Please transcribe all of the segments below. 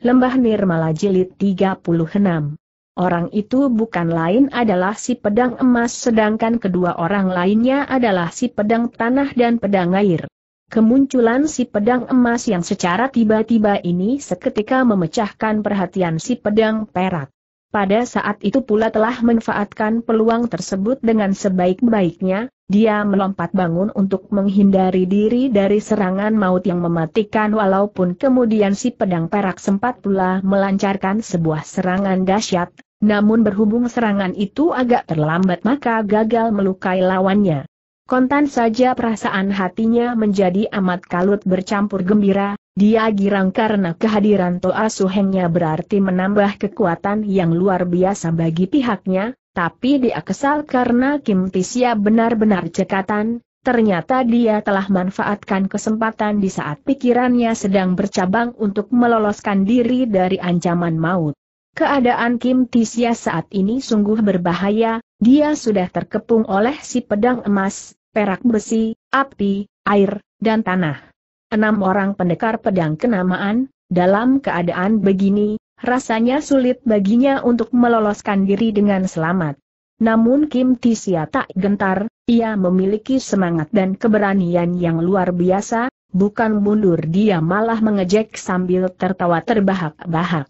Lembah Nirmala Jilid 36. Orang itu bukan lain adalah si pedang emas sedangkan kedua orang lainnya adalah si pedang tanah dan pedang air. Kemunculan si pedang emas yang secara tiba-tiba ini seketika memecahkan perhatian si pedang perak. Pada saat itu pula telah memanfaatkan peluang tersebut dengan sebaik-baiknya, dia melompat bangun untuk menghindari diri dari serangan maut yang mematikan walaupun kemudian si pedang perak sempat pula melancarkan sebuah serangan dahsyat, namun berhubung serangan itu agak terlambat maka gagal melukai lawannya. Kontan saja perasaan hatinya menjadi amat kalut bercampur gembira, dia girang karena kehadiran Toa Suhengnya berarti menambah kekuatan yang luar biasa bagi pihaknya, tapi dia kesal karena Kim Tisia benar-benar cekatan, ternyata dia telah manfaatkan kesempatan di saat pikirannya sedang bercabang untuk meloloskan diri dari ancaman maut. Keadaan Kim Tisia saat ini sungguh berbahaya, dia sudah terkepung oleh si pedang emas, perak besi, api, air, dan tanah. Enam orang pendekar pedang kenamaan, dalam keadaan begini, Rasanya sulit baginya untuk meloloskan diri dengan selamat. Namun Kim Tisia tak gentar, ia memiliki semangat dan keberanian yang luar biasa, bukan mundur dia malah mengejek sambil tertawa terbahak-bahak.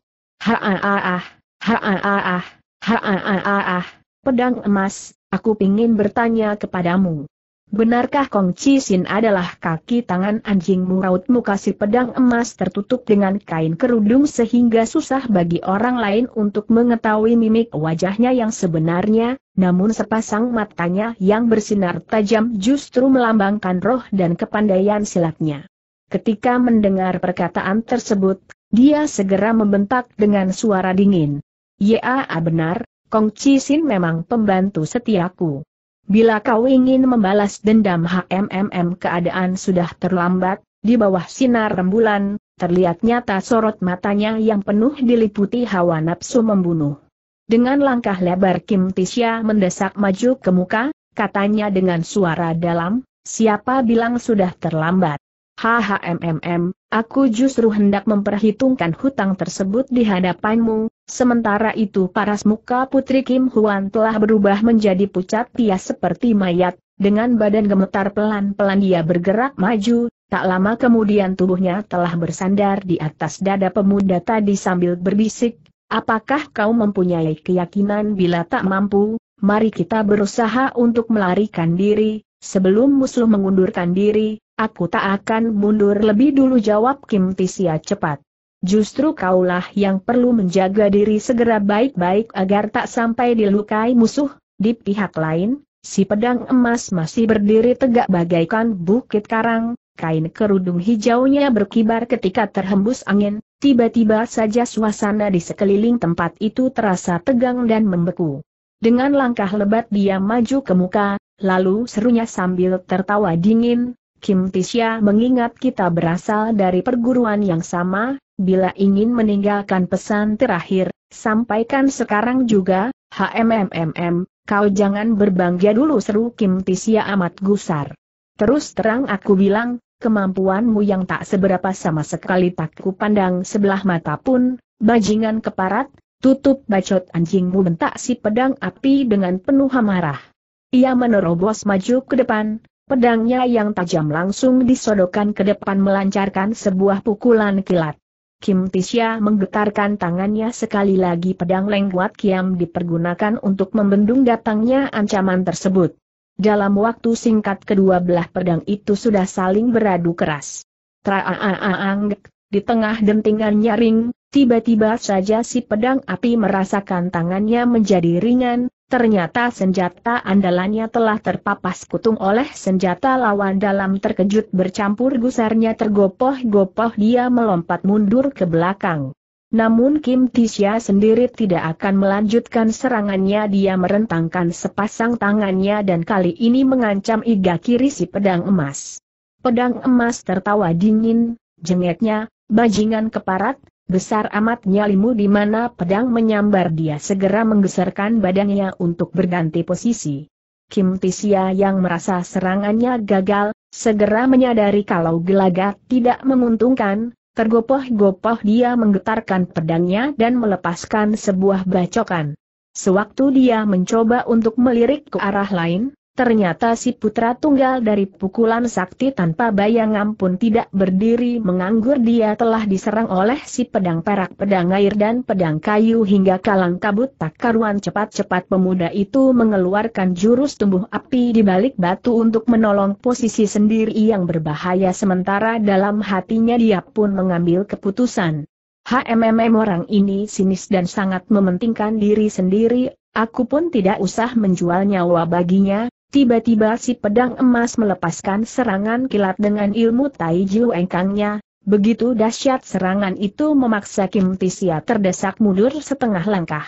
ha-ah-ah-ah, pedang emas, aku ingin bertanya kepadamu. Benarkah Kong Chi Sin adalah kaki tangan anjing muka si pedang emas tertutup dengan kain kerudung sehingga susah bagi orang lain untuk mengetahui mimik wajahnya yang sebenarnya, namun sepasang matanya yang bersinar tajam justru melambangkan roh dan kepandaian silatnya. Ketika mendengar perkataan tersebut, dia segera membentak dengan suara dingin. Ya benar, Kong Chi Sin memang pembantu setiaku. Bila kau ingin membalas dendam HMMM keadaan sudah terlambat, di bawah sinar rembulan, terlihat nyata sorot matanya yang penuh diliputi hawa nafsu membunuh. Dengan langkah lebar Kim Tisya mendesak maju ke muka, katanya dengan suara dalam, siapa bilang sudah terlambat. HHMMM, aku justru hendak memperhitungkan hutang tersebut di hadapanmu, sementara itu paras muka Putri Kim Huan telah berubah menjadi pucat pias seperti mayat, dengan badan gemetar pelan-pelan dia bergerak maju, tak lama kemudian tubuhnya telah bersandar di atas dada pemuda tadi sambil berbisik, apakah kau mempunyai keyakinan bila tak mampu, mari kita berusaha untuk melarikan diri, sebelum musuh mengundurkan diri, Aku tak akan mundur lebih dulu jawab Kim Tisia cepat. Justru kaulah yang perlu menjaga diri segera baik-baik agar tak sampai dilukai musuh, di pihak lain, si pedang emas masih berdiri tegak bagaikan bukit karang, kain kerudung hijaunya berkibar ketika terhembus angin, tiba-tiba saja suasana di sekeliling tempat itu terasa tegang dan membeku. Dengan langkah lebat dia maju ke muka, lalu serunya sambil tertawa dingin, Kim Tisya mengingat kita berasal dari perguruan yang sama, bila ingin meninggalkan pesan terakhir, sampaikan sekarang juga, HMMMM, kau jangan berbangga dulu seru Kim Tisya amat gusar. Terus terang aku bilang, kemampuanmu yang tak seberapa sama sekali tak ku pandang sebelah mata pun, bajingan keparat, tutup bacot anjingmu bentak si pedang api dengan penuh amarah. Ia menerobos maju ke depan, Pedangnya yang tajam langsung disodokkan ke depan melancarkan sebuah pukulan kilat. Kim Tisya menggetarkan tangannya sekali lagi pedang lengkuat Kiam dipergunakan untuk membendung datangnya ancaman tersebut. Dalam waktu singkat kedua belah pedang itu sudah saling beradu keras. Traaang, di tengah dentingan nyaring, tiba-tiba saja si pedang api merasakan tangannya menjadi ringan, Ternyata senjata andalannya telah terpapas kutung oleh senjata lawan dalam terkejut bercampur gusarnya tergopoh-gopoh dia melompat mundur ke belakang. Namun Kim Tisha sendiri tidak akan melanjutkan serangannya dia merentangkan sepasang tangannya dan kali ini mengancam iga kiri si pedang emas. Pedang emas tertawa dingin, jengeknya, bajingan keparat, Besar amat nyalimu di mana pedang menyambar dia segera menggeserkan badannya untuk berganti posisi. Kim Tisia yang merasa serangannya gagal, segera menyadari kalau gelagat tidak menguntungkan, tergopoh-gopoh dia menggetarkan pedangnya dan melepaskan sebuah bacokan. Sewaktu dia mencoba untuk melirik ke arah lain, Ternyata si putra tunggal dari pukulan sakti tanpa bayangan pun tidak berdiri menganggur dia telah diserang oleh si pedang perak pedang air dan pedang kayu hingga kalang kabut tak karuan cepat-cepat pemuda itu mengeluarkan jurus tumbuh api di balik batu untuk menolong posisi sendiri yang berbahaya sementara dalam hatinya dia pun mengambil keputusan. HMMM orang ini sinis dan sangat mementingkan diri sendiri Aku pun tidak usah menjual nyawa baginya, Tiba-tiba si pedang emas melepaskan serangan kilat dengan ilmu Taiju Engkangnya, begitu dahsyat serangan itu memaksa Kim Tisia terdesak mundur setengah langkah.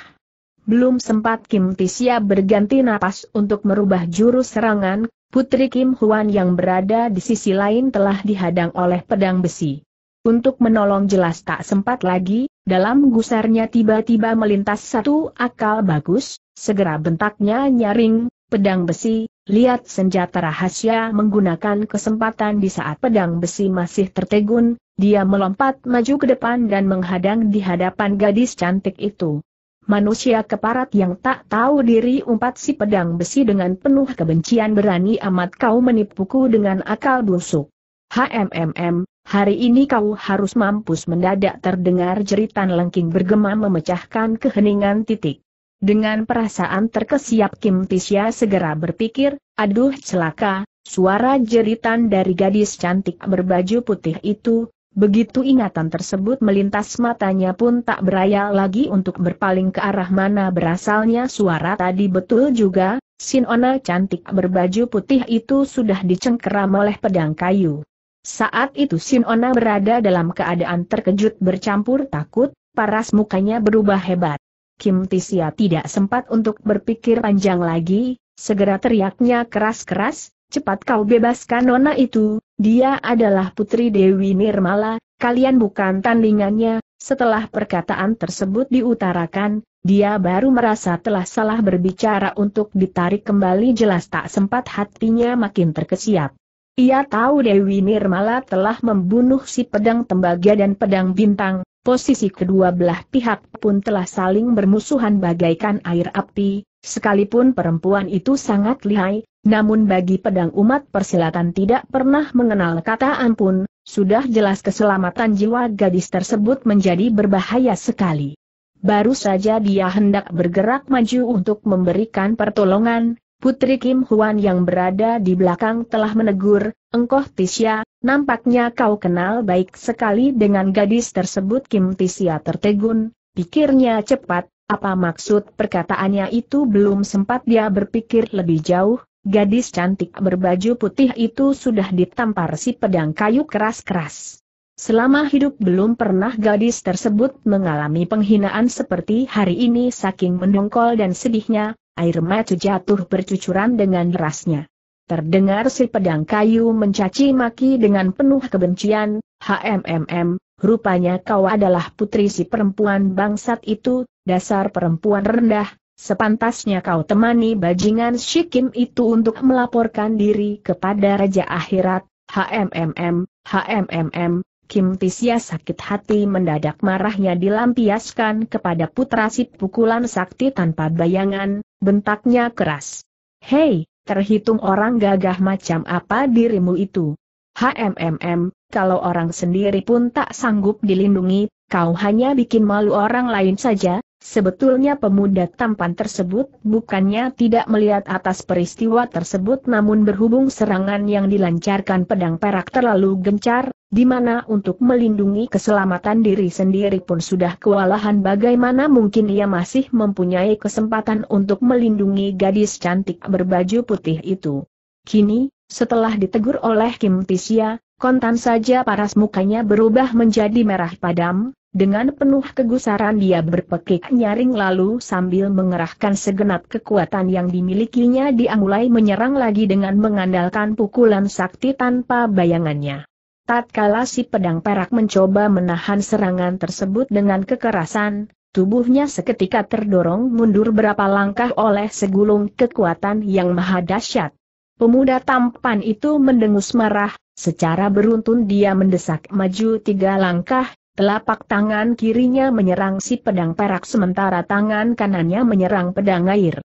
Belum sempat Kim Tisia berganti napas untuk merubah jurus serangan, Putri Kim Huan yang berada di sisi lain telah dihadang oleh pedang besi. Untuk menolong jelas tak sempat lagi, dalam gusarnya tiba-tiba melintas satu akal bagus, segera bentaknya nyaring, pedang besi, lihat senjata rahasia menggunakan kesempatan di saat pedang besi masih tertegun, dia melompat maju ke depan dan menghadang di hadapan gadis cantik itu. Manusia keparat yang tak tahu diri umpat si pedang besi dengan penuh kebencian berani amat kau menipuku dengan akal busuk. HMMM, hari ini kau harus mampus mendadak terdengar jeritan lengking bergema memecahkan keheningan titik. Dengan perasaan terkesiap Kim Tisya segera berpikir, aduh celaka, suara jeritan dari gadis cantik berbaju putih itu, Begitu ingatan tersebut melintas matanya pun tak beraya lagi untuk berpaling ke arah mana berasalnya suara tadi betul juga, Sinona cantik berbaju putih itu sudah dicengkeram oleh pedang kayu. Saat itu Sinona berada dalam keadaan terkejut bercampur takut, paras mukanya berubah hebat. Kim Tisia tidak sempat untuk berpikir panjang lagi, segera teriaknya keras-keras, cepat kau bebaskan nona itu, dia adalah putri Dewi Nirmala, kalian bukan tandingannya, setelah perkataan tersebut diutarakan, dia baru merasa telah salah berbicara untuk ditarik kembali jelas tak sempat hatinya makin terkesiap. Ia tahu Dewi Nirmala telah membunuh si pedang tembaga dan pedang bintang, posisi kedua belah pihak pun telah saling bermusuhan bagaikan air api, sekalipun perempuan itu sangat lihai, namun bagi pedang umat persilatan tidak pernah mengenal kata ampun, sudah jelas keselamatan jiwa gadis tersebut menjadi berbahaya sekali. Baru saja dia hendak bergerak maju untuk memberikan pertolongan, Putri Kim Huan yang berada di belakang telah menegur, engkoh Tisya, nampaknya kau kenal baik sekali dengan gadis tersebut Kim Tisya tertegun, pikirnya cepat, apa maksud perkataannya itu belum sempat dia berpikir lebih jauh, gadis cantik berbaju putih itu sudah ditampar si pedang kayu keras-keras. Selama hidup belum pernah gadis tersebut mengalami penghinaan seperti hari ini saking mendongkol dan sedihnya, air mata jatuh bercucuran dengan derasnya. Terdengar si pedang kayu mencaci maki dengan penuh kebencian, HMMM, rupanya kau adalah putri si perempuan bangsat itu, dasar perempuan rendah, sepantasnya kau temani bajingan Shikim itu untuk melaporkan diri kepada Raja Akhirat, HMMM, HMMM, Kim Tisya sakit hati mendadak marahnya dilampiaskan kepada putra si pukulan sakti tanpa bayangan, Bentaknya keras. Hei, terhitung orang gagah macam apa dirimu itu? HMMM, kalau orang sendiri pun tak sanggup dilindungi, kau hanya bikin malu orang lain saja, sebetulnya pemuda tampan tersebut bukannya tidak melihat atas peristiwa tersebut namun berhubung serangan yang dilancarkan pedang perak terlalu gencar, di mana untuk melindungi keselamatan diri sendiri pun sudah kewalahan bagaimana mungkin ia masih mempunyai kesempatan untuk melindungi gadis cantik berbaju putih itu. Kini, setelah ditegur oleh Kim Tisya, kontan saja paras mukanya berubah menjadi merah padam, dengan penuh kegusaran dia berpekik nyaring lalu sambil mengerahkan segenap kekuatan yang dimilikinya dia mulai menyerang lagi dengan mengandalkan pukulan sakti tanpa bayangannya tatkala si pedang perak mencoba menahan serangan tersebut dengan kekerasan, tubuhnya seketika terdorong mundur berapa langkah oleh segulung kekuatan yang maha dahsyat. Pemuda tampan itu mendengus marah, secara beruntun dia mendesak maju tiga langkah, telapak tangan kirinya menyerang si pedang perak sementara tangan kanannya menyerang pedang air.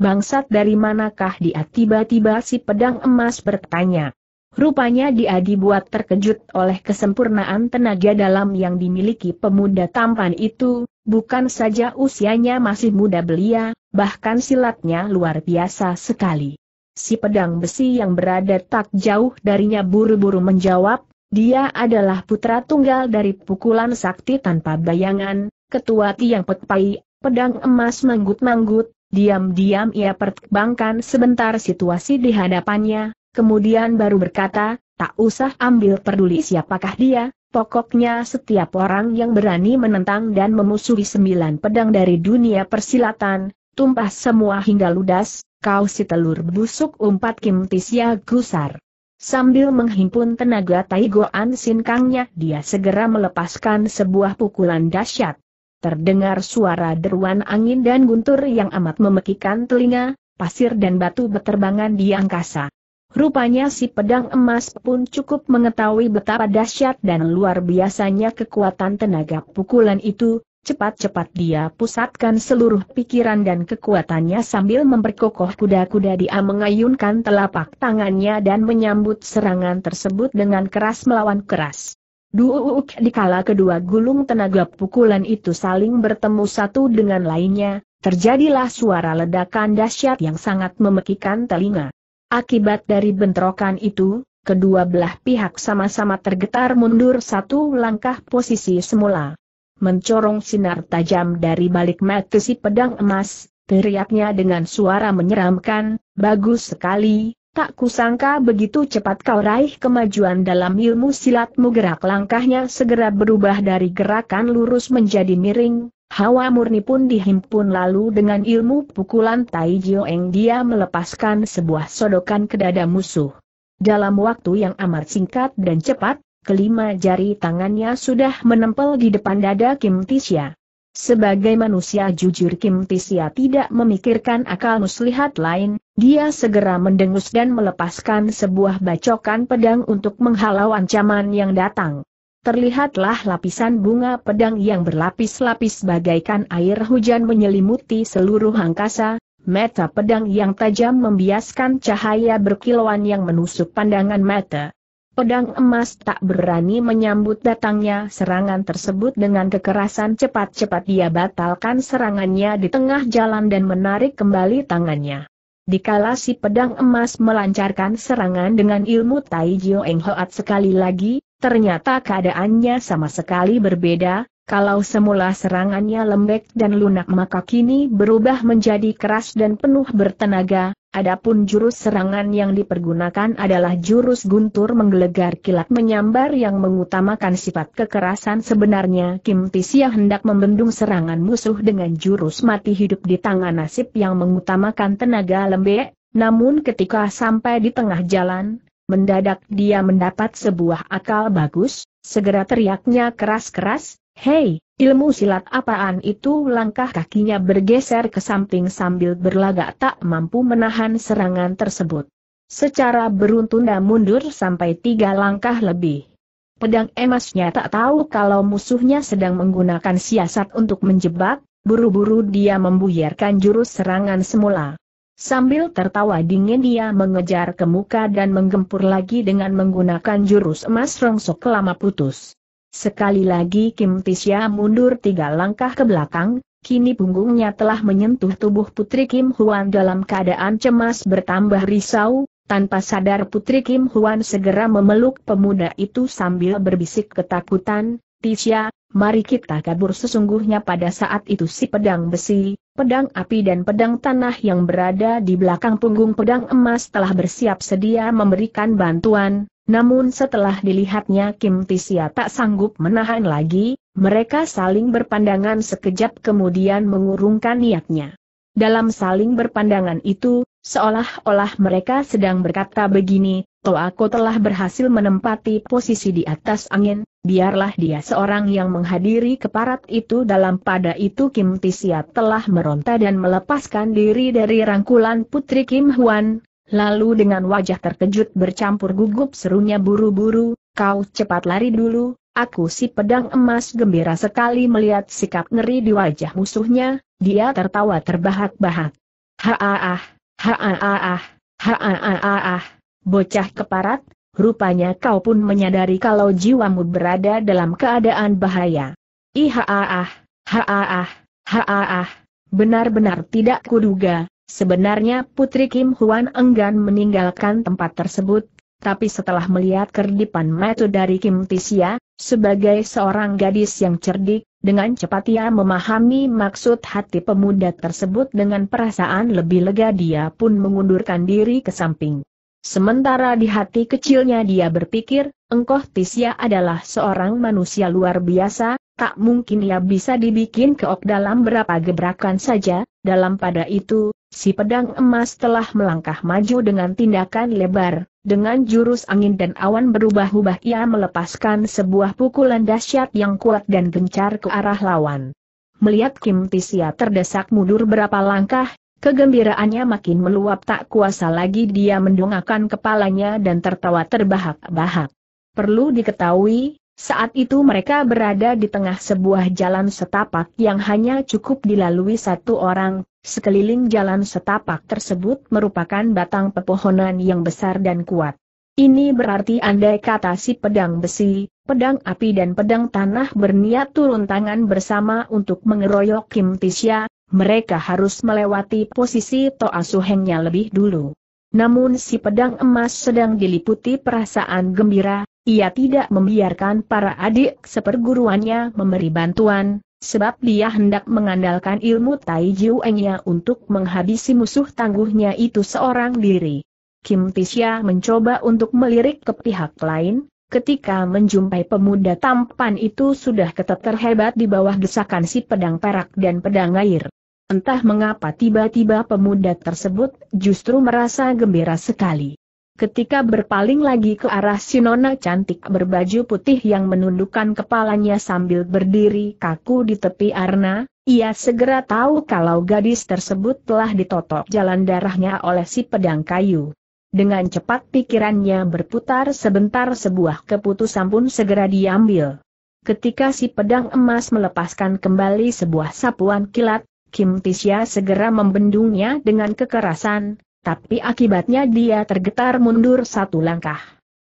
Bangsat dari manakah dia tiba-tiba si pedang emas bertanya. Rupanya dia dibuat terkejut oleh kesempurnaan tenaga dalam yang dimiliki pemuda tampan itu, bukan saja usianya masih muda belia, bahkan silatnya luar biasa sekali. Si pedang besi yang berada tak jauh darinya buru-buru menjawab, dia adalah putra tunggal dari pukulan sakti tanpa bayangan, ketua Tiang Petpai, pedang emas manggut-manggut, diam-diam ia pertimbangkan sebentar situasi di hadapannya, kemudian baru berkata, tak usah ambil peduli siapakah dia, pokoknya setiap orang yang berani menentang dan memusuhi sembilan pedang dari dunia persilatan, tumpah semua hingga ludas, kau si telur busuk umpat Kim Tisya gusar. Sambil menghimpun tenaga Taigoan Sinkangnya dia segera melepaskan sebuah pukulan dahsyat. Terdengar suara deruan angin dan guntur yang amat memekikan telinga, pasir dan batu beterbangan di angkasa. Rupanya si pedang emas pun cukup mengetahui betapa dahsyat dan luar biasanya kekuatan tenaga pukulan itu, cepat-cepat dia pusatkan seluruh pikiran dan kekuatannya sambil memperkokoh kuda-kuda dia mengayunkan telapak tangannya dan menyambut serangan tersebut dengan keras melawan keras. Duuk dikala kedua gulung tenaga pukulan itu saling bertemu satu dengan lainnya, terjadilah suara ledakan dahsyat yang sangat memekikan telinga. Akibat dari bentrokan itu, kedua belah pihak sama-sama tergetar mundur satu langkah posisi semula. Mencorong sinar tajam dari balik mata si pedang emas, teriaknya dengan suara menyeramkan, bagus sekali, tak kusangka begitu cepat kau raih kemajuan dalam ilmu silatmu gerak langkahnya segera berubah dari gerakan lurus menjadi miring, Hawa murni pun dihimpun lalu dengan ilmu pukulan Tai Jioeng dia melepaskan sebuah sodokan ke dada musuh. Dalam waktu yang amat singkat dan cepat, kelima jari tangannya sudah menempel di depan dada Kim Tisya. Sebagai manusia jujur Kim Tisya tidak memikirkan akal muslihat lain, dia segera mendengus dan melepaskan sebuah bacokan pedang untuk menghalau ancaman yang datang terlihatlah lapisan bunga pedang yang berlapis-lapis bagaikan air hujan menyelimuti seluruh angkasa, mata pedang yang tajam membiaskan cahaya berkilauan yang menusuk pandangan mata. Pedang emas tak berani menyambut datangnya serangan tersebut dengan kekerasan cepat-cepat dia batalkan serangannya di tengah jalan dan menarik kembali tangannya. Dikala si pedang emas melancarkan serangan dengan ilmu Tai Jio Eng Hoat sekali lagi, Ternyata keadaannya sama sekali berbeda, kalau semula serangannya lembek dan lunak maka kini berubah menjadi keras dan penuh bertenaga, adapun jurus serangan yang dipergunakan adalah jurus guntur menggelegar kilat menyambar yang mengutamakan sifat kekerasan sebenarnya Kim Tisya hendak membendung serangan musuh dengan jurus mati hidup di tangan nasib yang mengutamakan tenaga lembek, namun ketika sampai di tengah jalan, Mendadak dia mendapat sebuah akal bagus, segera teriaknya keras-keras, Hei, ilmu silat apaan itu langkah kakinya bergeser ke samping sambil berlagak tak mampu menahan serangan tersebut. Secara beruntunda mundur sampai tiga langkah lebih. Pedang emasnya tak tahu kalau musuhnya sedang menggunakan siasat untuk menjebak, buru-buru dia membuyarkan jurus serangan semula. Sambil tertawa dingin dia mengejar ke muka dan menggempur lagi dengan menggunakan jurus emas rongsok lama putus. Sekali lagi Kim Tisya mundur tiga langkah ke belakang, kini punggungnya telah menyentuh tubuh Putri Kim Huan dalam keadaan cemas bertambah risau, tanpa sadar Putri Kim Huan segera memeluk pemuda itu sambil berbisik ketakutan, Tisya, mari kita kabur sesungguhnya pada saat itu si pedang besi, pedang api dan pedang tanah yang berada di belakang punggung pedang emas telah bersiap sedia memberikan bantuan, namun setelah dilihatnya Kim Tisia tak sanggup menahan lagi, mereka saling berpandangan sekejap kemudian mengurungkan niatnya. Dalam saling berpandangan itu, seolah-olah mereka sedang berkata begini, Toa aku telah berhasil menempati posisi di atas angin, biarlah dia seorang yang menghadiri keparat itu dalam pada itu Kim Tisia telah meronta dan melepaskan diri dari rangkulan putri Kim Huan, lalu dengan wajah terkejut bercampur gugup serunya buru-buru, kau cepat lari dulu, aku si pedang emas gembira sekali melihat sikap ngeri di wajah musuhnya, dia tertawa terbahak-bahak. Ha ah ah, ha ah ah ha ah ah ah, bocah keparat, Rupanya kau pun menyadari kalau jiwamu berada dalam keadaan bahaya. Ihaah, haah, haah, benar-benar tidak kuduga, sebenarnya Putri Kim Huan enggan meninggalkan tempat tersebut, tapi setelah melihat kerdipan metu dari Kim Tisia, sebagai seorang gadis yang cerdik, dengan cepat ia memahami maksud hati pemuda tersebut dengan perasaan lebih lega dia pun mengundurkan diri ke samping. Sementara di hati kecilnya dia berpikir, engkoh Tisya adalah seorang manusia luar biasa, tak mungkin ia bisa dibikin keok dalam berapa gebrakan saja, dalam pada itu, si pedang emas telah melangkah maju dengan tindakan lebar, dengan jurus angin dan awan berubah-ubah ia melepaskan sebuah pukulan dahsyat yang kuat dan gencar ke arah lawan. Melihat Kim Tisya terdesak mundur berapa langkah, Kegembiraannya makin meluap tak kuasa lagi dia mendongakkan kepalanya dan tertawa terbahak-bahak. Perlu diketahui, saat itu mereka berada di tengah sebuah jalan setapak yang hanya cukup dilalui satu orang, sekeliling jalan setapak tersebut merupakan batang pepohonan yang besar dan kuat. Ini berarti andai kata si pedang besi, pedang api dan pedang tanah berniat turun tangan bersama untuk mengeroyok Kim Tisha, mereka harus melewati posisi Toa Suhengnya lebih dulu. Namun si pedang emas sedang diliputi perasaan gembira, ia tidak membiarkan para adik seperguruannya memberi bantuan, sebab dia hendak mengandalkan ilmu Tai Jiu untuk menghabisi musuh tangguhnya itu seorang diri. Kim Tisya mencoba untuk melirik ke pihak lain, ketika menjumpai pemuda tampan itu sudah ketat terhebat di bawah desakan si pedang perak dan pedang air. Entah mengapa tiba-tiba pemuda tersebut justru merasa gembira sekali. Ketika berpaling lagi ke arah si nona cantik berbaju putih yang menundukkan kepalanya sambil berdiri kaku di tepi arna, ia segera tahu kalau gadis tersebut telah ditotok jalan darahnya oleh si pedang kayu. Dengan cepat pikirannya berputar sebentar sebuah keputusan pun segera diambil. Ketika si pedang emas melepaskan kembali sebuah sapuan kilat, Kim Tisya segera membendungnya dengan kekerasan, tapi akibatnya dia tergetar mundur satu langkah.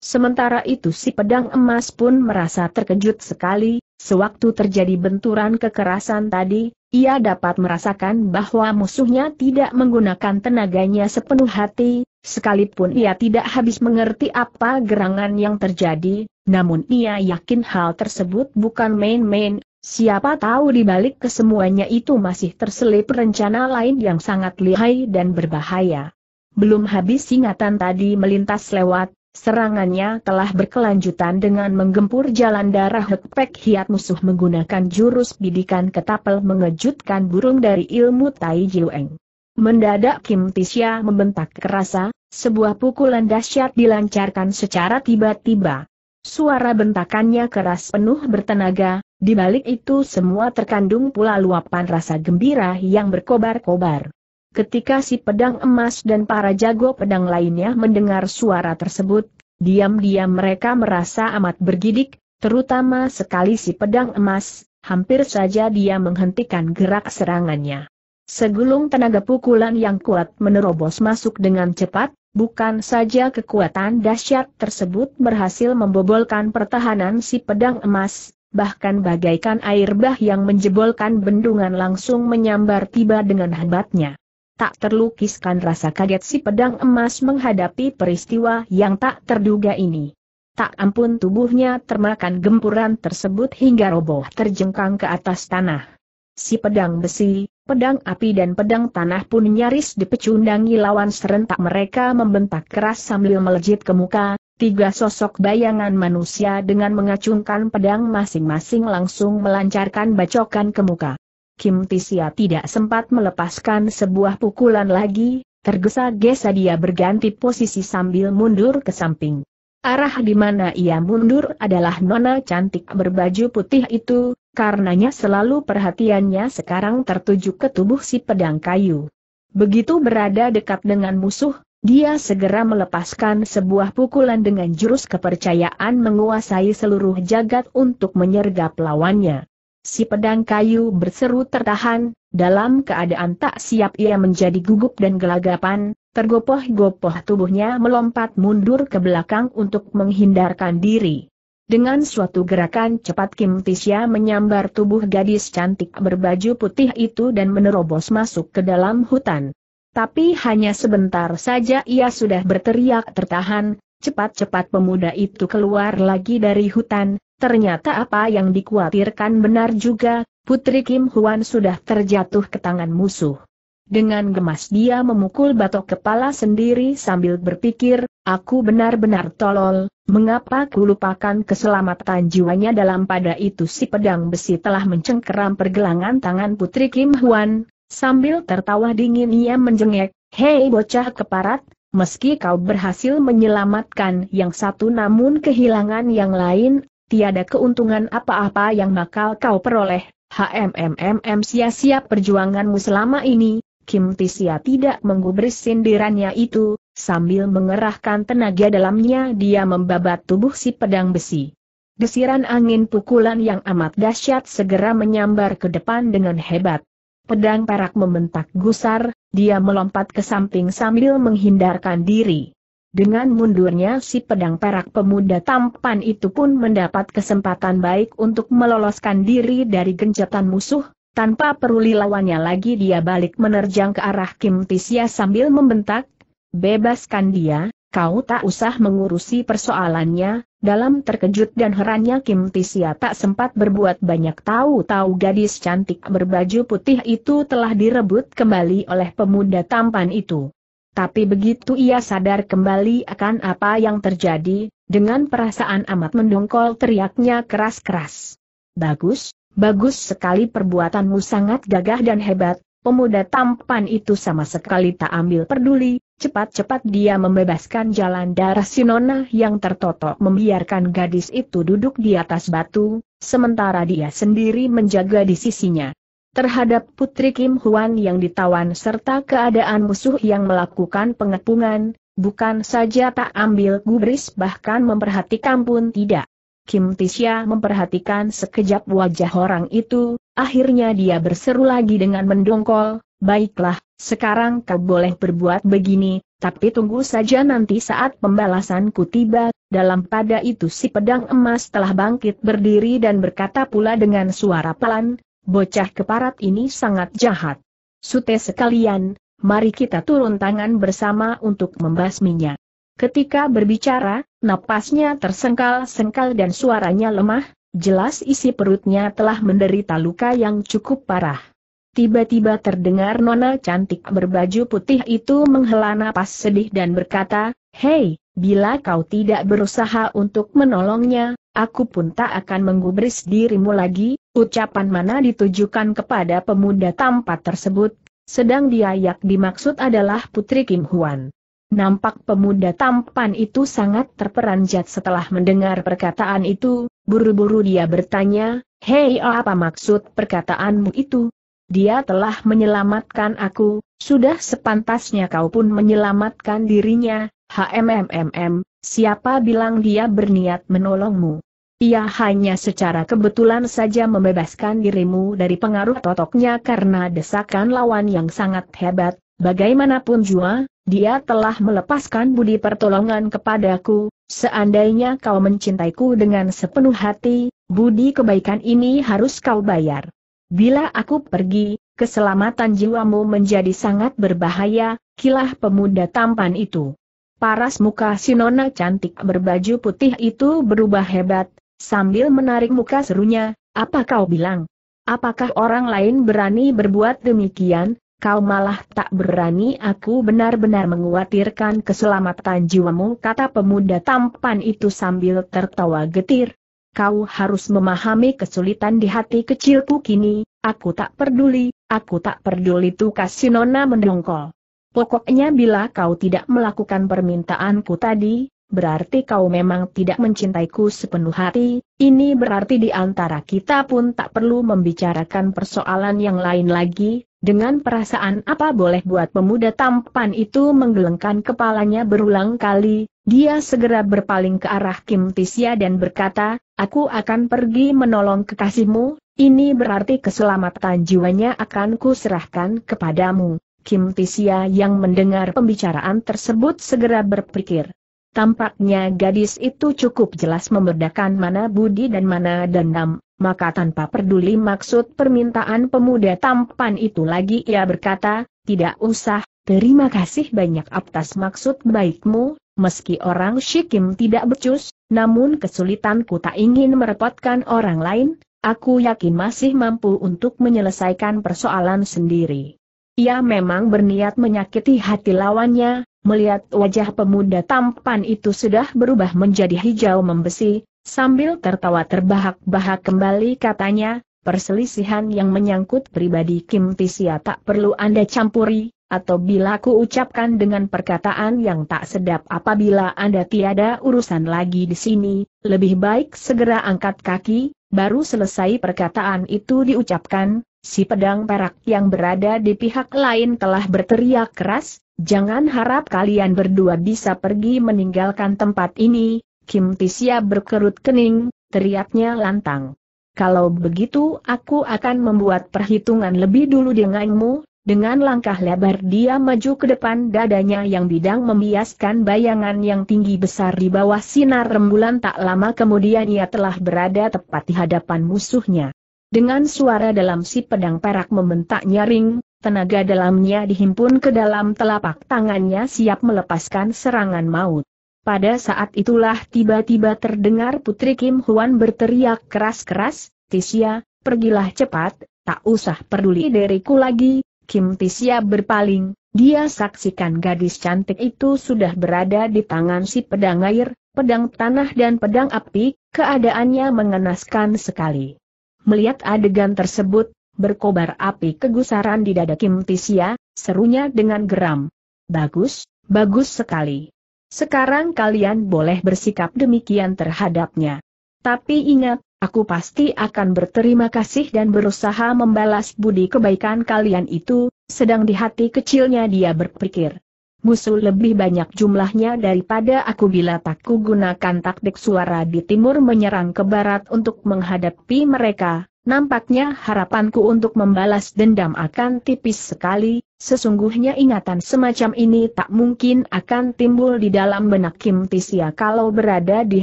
Sementara itu si pedang emas pun merasa terkejut sekali, sewaktu terjadi benturan kekerasan tadi, ia dapat merasakan bahwa musuhnya tidak menggunakan tenaganya sepenuh hati, Sekalipun ia tidak habis mengerti apa gerangan yang terjadi, namun ia yakin hal tersebut bukan main-main, siapa tahu di balik kesemuanya itu masih terselip rencana lain yang sangat lihai dan berbahaya. Belum habis ingatan tadi melintas lewat, serangannya telah berkelanjutan dengan menggempur jalan darah hekpek hiat musuh menggunakan jurus bidikan ketapel mengejutkan burung dari ilmu Tai Jiueng. Mendadak Kim Tisya membentak kerasa, sebuah pukulan dahsyat dilancarkan secara tiba-tiba. Suara bentakannya keras penuh bertenaga, di balik itu semua terkandung pula luapan rasa gembira yang berkobar-kobar. Ketika si pedang emas dan para jago pedang lainnya mendengar suara tersebut, diam-diam mereka merasa amat bergidik, terutama sekali si pedang emas, hampir saja dia menghentikan gerak serangannya. Segulung tenaga pukulan yang kuat menerobos masuk dengan cepat, bukan saja kekuatan dahsyat tersebut berhasil membobolkan pertahanan si pedang emas, bahkan bagaikan air bah yang menjebolkan bendungan langsung menyambar tiba dengan hebatnya. Tak terlukiskan rasa kaget si pedang emas menghadapi peristiwa yang tak terduga ini. Tak ampun tubuhnya termakan gempuran tersebut hingga roboh terjengkang ke atas tanah. Si pedang besi, pedang api dan pedang tanah pun nyaris dipecundangi lawan serentak mereka membentak keras sambil melejit ke muka, tiga sosok bayangan manusia dengan mengacungkan pedang masing-masing langsung melancarkan bacokan ke muka. Kim Tisia tidak sempat melepaskan sebuah pukulan lagi, tergesa-gesa dia berganti posisi sambil mundur ke samping. Arah di mana ia mundur adalah nona cantik berbaju putih itu, karenanya selalu perhatiannya sekarang tertuju ke tubuh si pedang kayu. Begitu berada dekat dengan musuh, dia segera melepaskan sebuah pukulan dengan jurus kepercayaan menguasai seluruh jagat untuk menyergap lawannya. Si pedang kayu berseru tertahan, dalam keadaan tak siap ia menjadi gugup dan gelagapan, tergopoh-gopoh tubuhnya melompat mundur ke belakang untuk menghindarkan diri. Dengan suatu gerakan cepat Kim Tisya menyambar tubuh gadis cantik berbaju putih itu dan menerobos masuk ke dalam hutan. Tapi hanya sebentar saja ia sudah berteriak tertahan, cepat-cepat pemuda itu keluar lagi dari hutan, ternyata apa yang dikhawatirkan benar juga, Putri Kim Huan sudah terjatuh ke tangan musuh. Dengan gemas dia memukul batok kepala sendiri sambil berpikir, aku benar-benar tolol, Mengapa ku lupakan keselamatan jiwanya dalam pada itu si pedang besi telah mencengkeram pergelangan tangan putri Kim Huan, sambil tertawa dingin ia menjengek, Hei bocah keparat, meski kau berhasil menyelamatkan yang satu namun kehilangan yang lain, tiada keuntungan apa-apa yang bakal kau peroleh, HMMMM sia-sia perjuanganmu selama ini, Kim Tisia tidak menggubris sindirannya itu, Sambil mengerahkan tenaga dalamnya dia membabat tubuh si pedang besi. Desiran angin pukulan yang amat dahsyat segera menyambar ke depan dengan hebat. Pedang perak membentak gusar, dia melompat ke samping sambil menghindarkan diri. Dengan mundurnya si pedang perak pemuda tampan itu pun mendapat kesempatan baik untuk meloloskan diri dari gencatan musuh, tanpa perlu lawannya lagi dia balik menerjang ke arah Kim Tisya sambil membentak, Bebaskan dia, kau tak usah mengurusi persoalannya, dalam terkejut dan herannya Kim Tisia tak sempat berbuat banyak tahu-tahu gadis cantik berbaju putih itu telah direbut kembali oleh pemuda tampan itu. Tapi begitu ia sadar kembali akan apa yang terjadi, dengan perasaan amat mendongkol teriaknya keras-keras. Bagus, bagus sekali perbuatanmu sangat gagah dan hebat, pemuda tampan itu sama sekali tak ambil peduli, Cepat-cepat dia membebaskan jalan darah Sinona yang tertotok membiarkan gadis itu duduk di atas batu, sementara dia sendiri menjaga di sisinya. Terhadap Putri Kim Huan yang ditawan serta keadaan musuh yang melakukan pengepungan, bukan saja tak ambil gubris bahkan memperhatikan pun tidak. Kim Tisha memperhatikan sekejap wajah orang itu, akhirnya dia berseru lagi dengan mendongkol, Baiklah, sekarang kau boleh berbuat begini, tapi tunggu saja nanti saat pembalasanku tiba, dalam pada itu si pedang emas telah bangkit berdiri dan berkata pula dengan suara pelan, bocah keparat ini sangat jahat. Sute sekalian, mari kita turun tangan bersama untuk membasminya. Ketika berbicara, napasnya tersengkal-sengkal dan suaranya lemah, jelas isi perutnya telah menderita luka yang cukup parah. Tiba-tiba terdengar nona cantik berbaju putih itu menghela napas sedih dan berkata, Hei, bila kau tidak berusaha untuk menolongnya, aku pun tak akan menggubris dirimu lagi, ucapan mana ditujukan kepada pemuda tampan tersebut, sedang dia yak dimaksud adalah Putri Kim Hwan. Nampak pemuda tampan itu sangat terperanjat setelah mendengar perkataan itu, buru-buru dia bertanya, Hei apa maksud perkataanmu itu? Dia telah menyelamatkan aku, sudah sepantasnya kau pun menyelamatkan dirinya, HMMMM, siapa bilang dia berniat menolongmu? Ia hanya secara kebetulan saja membebaskan dirimu dari pengaruh totoknya karena desakan lawan yang sangat hebat, bagaimanapun juga, dia telah melepaskan budi pertolongan kepadaku, seandainya kau mencintaiku dengan sepenuh hati, budi kebaikan ini harus kau bayar. Bila aku pergi, keselamatan jiwamu menjadi sangat berbahaya, kilah pemuda tampan itu. Paras muka Sinona cantik berbaju putih itu berubah hebat, sambil menarik muka serunya, apa kau bilang? Apakah orang lain berani berbuat demikian, kau malah tak berani aku benar-benar menguatirkan keselamatan jiwamu kata pemuda tampan itu sambil tertawa getir kau harus memahami kesulitan di hati kecilku kini, aku tak peduli, aku tak peduli tukas Sinona mendongkol. Pokoknya bila kau tidak melakukan permintaanku tadi, berarti kau memang tidak mencintaiku sepenuh hati, ini berarti di antara kita pun tak perlu membicarakan persoalan yang lain lagi, dengan perasaan apa boleh buat pemuda tampan itu menggelengkan kepalanya berulang kali, dia segera berpaling ke arah Kim Tisya dan berkata, aku akan pergi menolong kekasihmu, ini berarti keselamatan jiwanya akan kuserahkan kepadamu. Kim Tisia yang mendengar pembicaraan tersebut segera berpikir. Tampaknya gadis itu cukup jelas membedakan mana budi dan mana dendam, maka tanpa peduli maksud permintaan pemuda tampan itu lagi ia berkata, tidak usah, terima kasih banyak atas maksud baikmu, Meski orang Shikim tidak becus, namun kesulitanku tak ingin merepotkan orang lain, aku yakin masih mampu untuk menyelesaikan persoalan sendiri. Ia memang berniat menyakiti hati lawannya, melihat wajah pemuda tampan itu sudah berubah menjadi hijau membesi, sambil tertawa terbahak-bahak kembali katanya, perselisihan yang menyangkut pribadi Kim Tisia tak perlu Anda campuri, atau bila ku ucapkan dengan perkataan yang tak sedap apabila Anda tiada urusan lagi di sini, lebih baik segera angkat kaki, baru selesai perkataan itu diucapkan, si pedang perak yang berada di pihak lain telah berteriak keras, jangan harap kalian berdua bisa pergi meninggalkan tempat ini, Kim Tisia berkerut kening, teriaknya lantang. Kalau begitu aku akan membuat perhitungan lebih dulu denganmu, dengan langkah lebar dia maju ke depan dadanya yang bidang membiaskan bayangan yang tinggi besar di bawah sinar rembulan tak lama kemudian ia telah berada tepat di hadapan musuhnya. Dengan suara dalam si pedang perak membentak nyaring, tenaga dalamnya dihimpun ke dalam telapak tangannya siap melepaskan serangan maut. Pada saat itulah tiba-tiba terdengar Putri Kim Huan berteriak keras-keras, Tisya, pergilah cepat, tak usah peduli diriku lagi, Kim Tisia berpaling, dia saksikan gadis cantik itu sudah berada di tangan si pedang air, pedang tanah dan pedang api, keadaannya mengenaskan sekali. Melihat adegan tersebut, berkobar api kegusaran di dada Kim Tisia, serunya dengan geram. Bagus, bagus sekali. Sekarang kalian boleh bersikap demikian terhadapnya. Tapi ingat, Aku pasti akan berterima kasih dan berusaha membalas budi kebaikan kalian itu, sedang di hati kecilnya dia berpikir. Musuh lebih banyak jumlahnya daripada aku bila tak kugunakan taktik suara di timur menyerang ke barat untuk menghadapi mereka, Nampaknya harapanku untuk membalas dendam akan tipis sekali, sesungguhnya ingatan semacam ini tak mungkin akan timbul di dalam benak Kim Tisia kalau berada di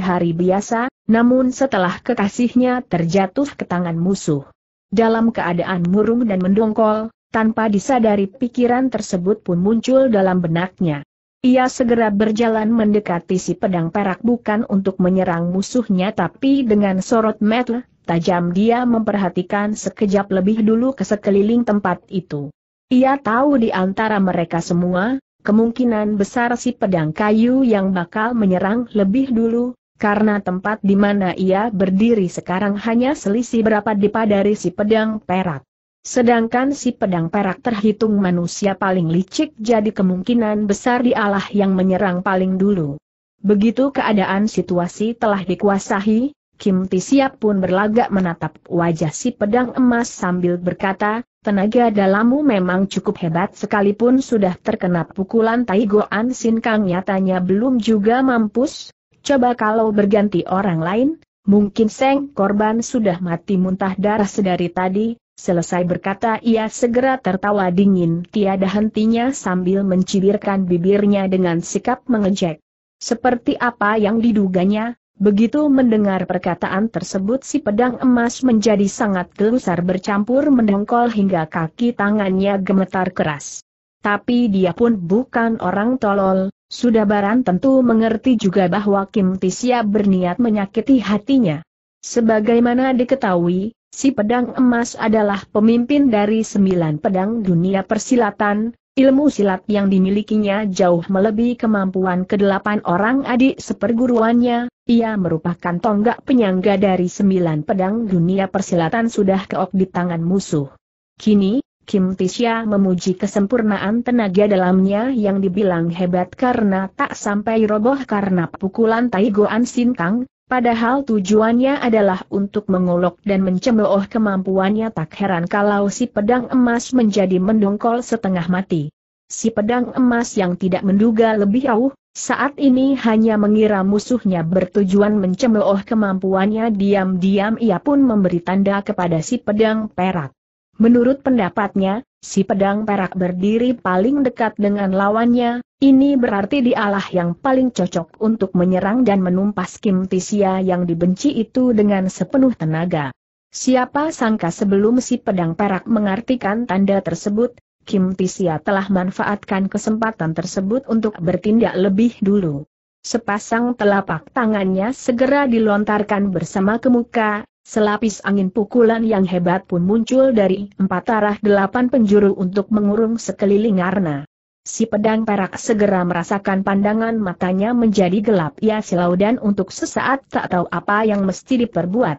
hari biasa, namun setelah kekasihnya terjatuh ke tangan musuh. Dalam keadaan murung dan mendongkol, tanpa disadari pikiran tersebut pun muncul dalam benaknya. Ia segera berjalan mendekati si pedang perak bukan untuk menyerang musuhnya tapi dengan sorot mata Tajam dia memperhatikan sekejap lebih dulu ke sekeliling tempat itu. Ia tahu di antara mereka semua, kemungkinan besar si pedang kayu yang bakal menyerang lebih dulu, karena tempat di mana ia berdiri sekarang hanya selisih berapa dipa dari si pedang perak. Sedangkan si pedang perak terhitung manusia paling licik jadi kemungkinan besar dialah yang menyerang paling dulu. Begitu keadaan situasi telah dikuasahi. Kim Tisiap pun berlagak menatap wajah si pedang emas sambil berkata, tenaga dalammu memang cukup hebat sekalipun sudah terkena pukulan Tai Goan Sin Kang nyatanya belum juga mampus, coba kalau berganti orang lain, mungkin Seng korban sudah mati muntah darah sedari tadi, Selesai berkata ia segera tertawa dingin tiada hentinya sambil mencibirkan bibirnya dengan sikap mengejek. Seperti apa yang diduganya, Begitu mendengar perkataan tersebut si pedang emas menjadi sangat gelusar bercampur mendengkol hingga kaki tangannya gemetar keras. Tapi dia pun bukan orang tolol, sudah barang tentu mengerti juga bahwa Kim Tisya berniat menyakiti hatinya. Sebagaimana diketahui, si pedang emas adalah pemimpin dari sembilan pedang dunia persilatan, Ilmu silat yang dimilikinya jauh melebihi kemampuan kedelapan orang adik seperguruannya, ia merupakan tonggak penyangga dari sembilan pedang dunia persilatan sudah keok di tangan musuh. Kini, Kim Tisha memuji kesempurnaan tenaga dalamnya yang dibilang hebat karena tak sampai roboh karena pukulan Taigo Ansin Kang, Padahal tujuannya adalah untuk mengolok dan mencemooh kemampuannya tak heran kalau si pedang emas menjadi mendongkol setengah mati. Si pedang emas yang tidak menduga lebih jauh, saat ini hanya mengira musuhnya bertujuan mencemooh kemampuannya diam-diam ia pun memberi tanda kepada si pedang perak. Menurut pendapatnya, si pedang perak berdiri paling dekat dengan lawannya, ini berarti dialah yang paling cocok untuk menyerang dan menumpas Kim Tisia yang dibenci itu dengan sepenuh tenaga. Siapa sangka sebelum si pedang perak mengartikan tanda tersebut, Kim Tisia telah manfaatkan kesempatan tersebut untuk bertindak lebih dulu. Sepasang telapak tangannya segera dilontarkan bersama ke muka, Selapis angin pukulan yang hebat pun muncul dari empat arah delapan penjuru untuk mengurung sekeliling Arna. Si pedang perak segera merasakan pandangan matanya menjadi gelap ia silau dan untuk sesaat tak tahu apa yang mesti diperbuat.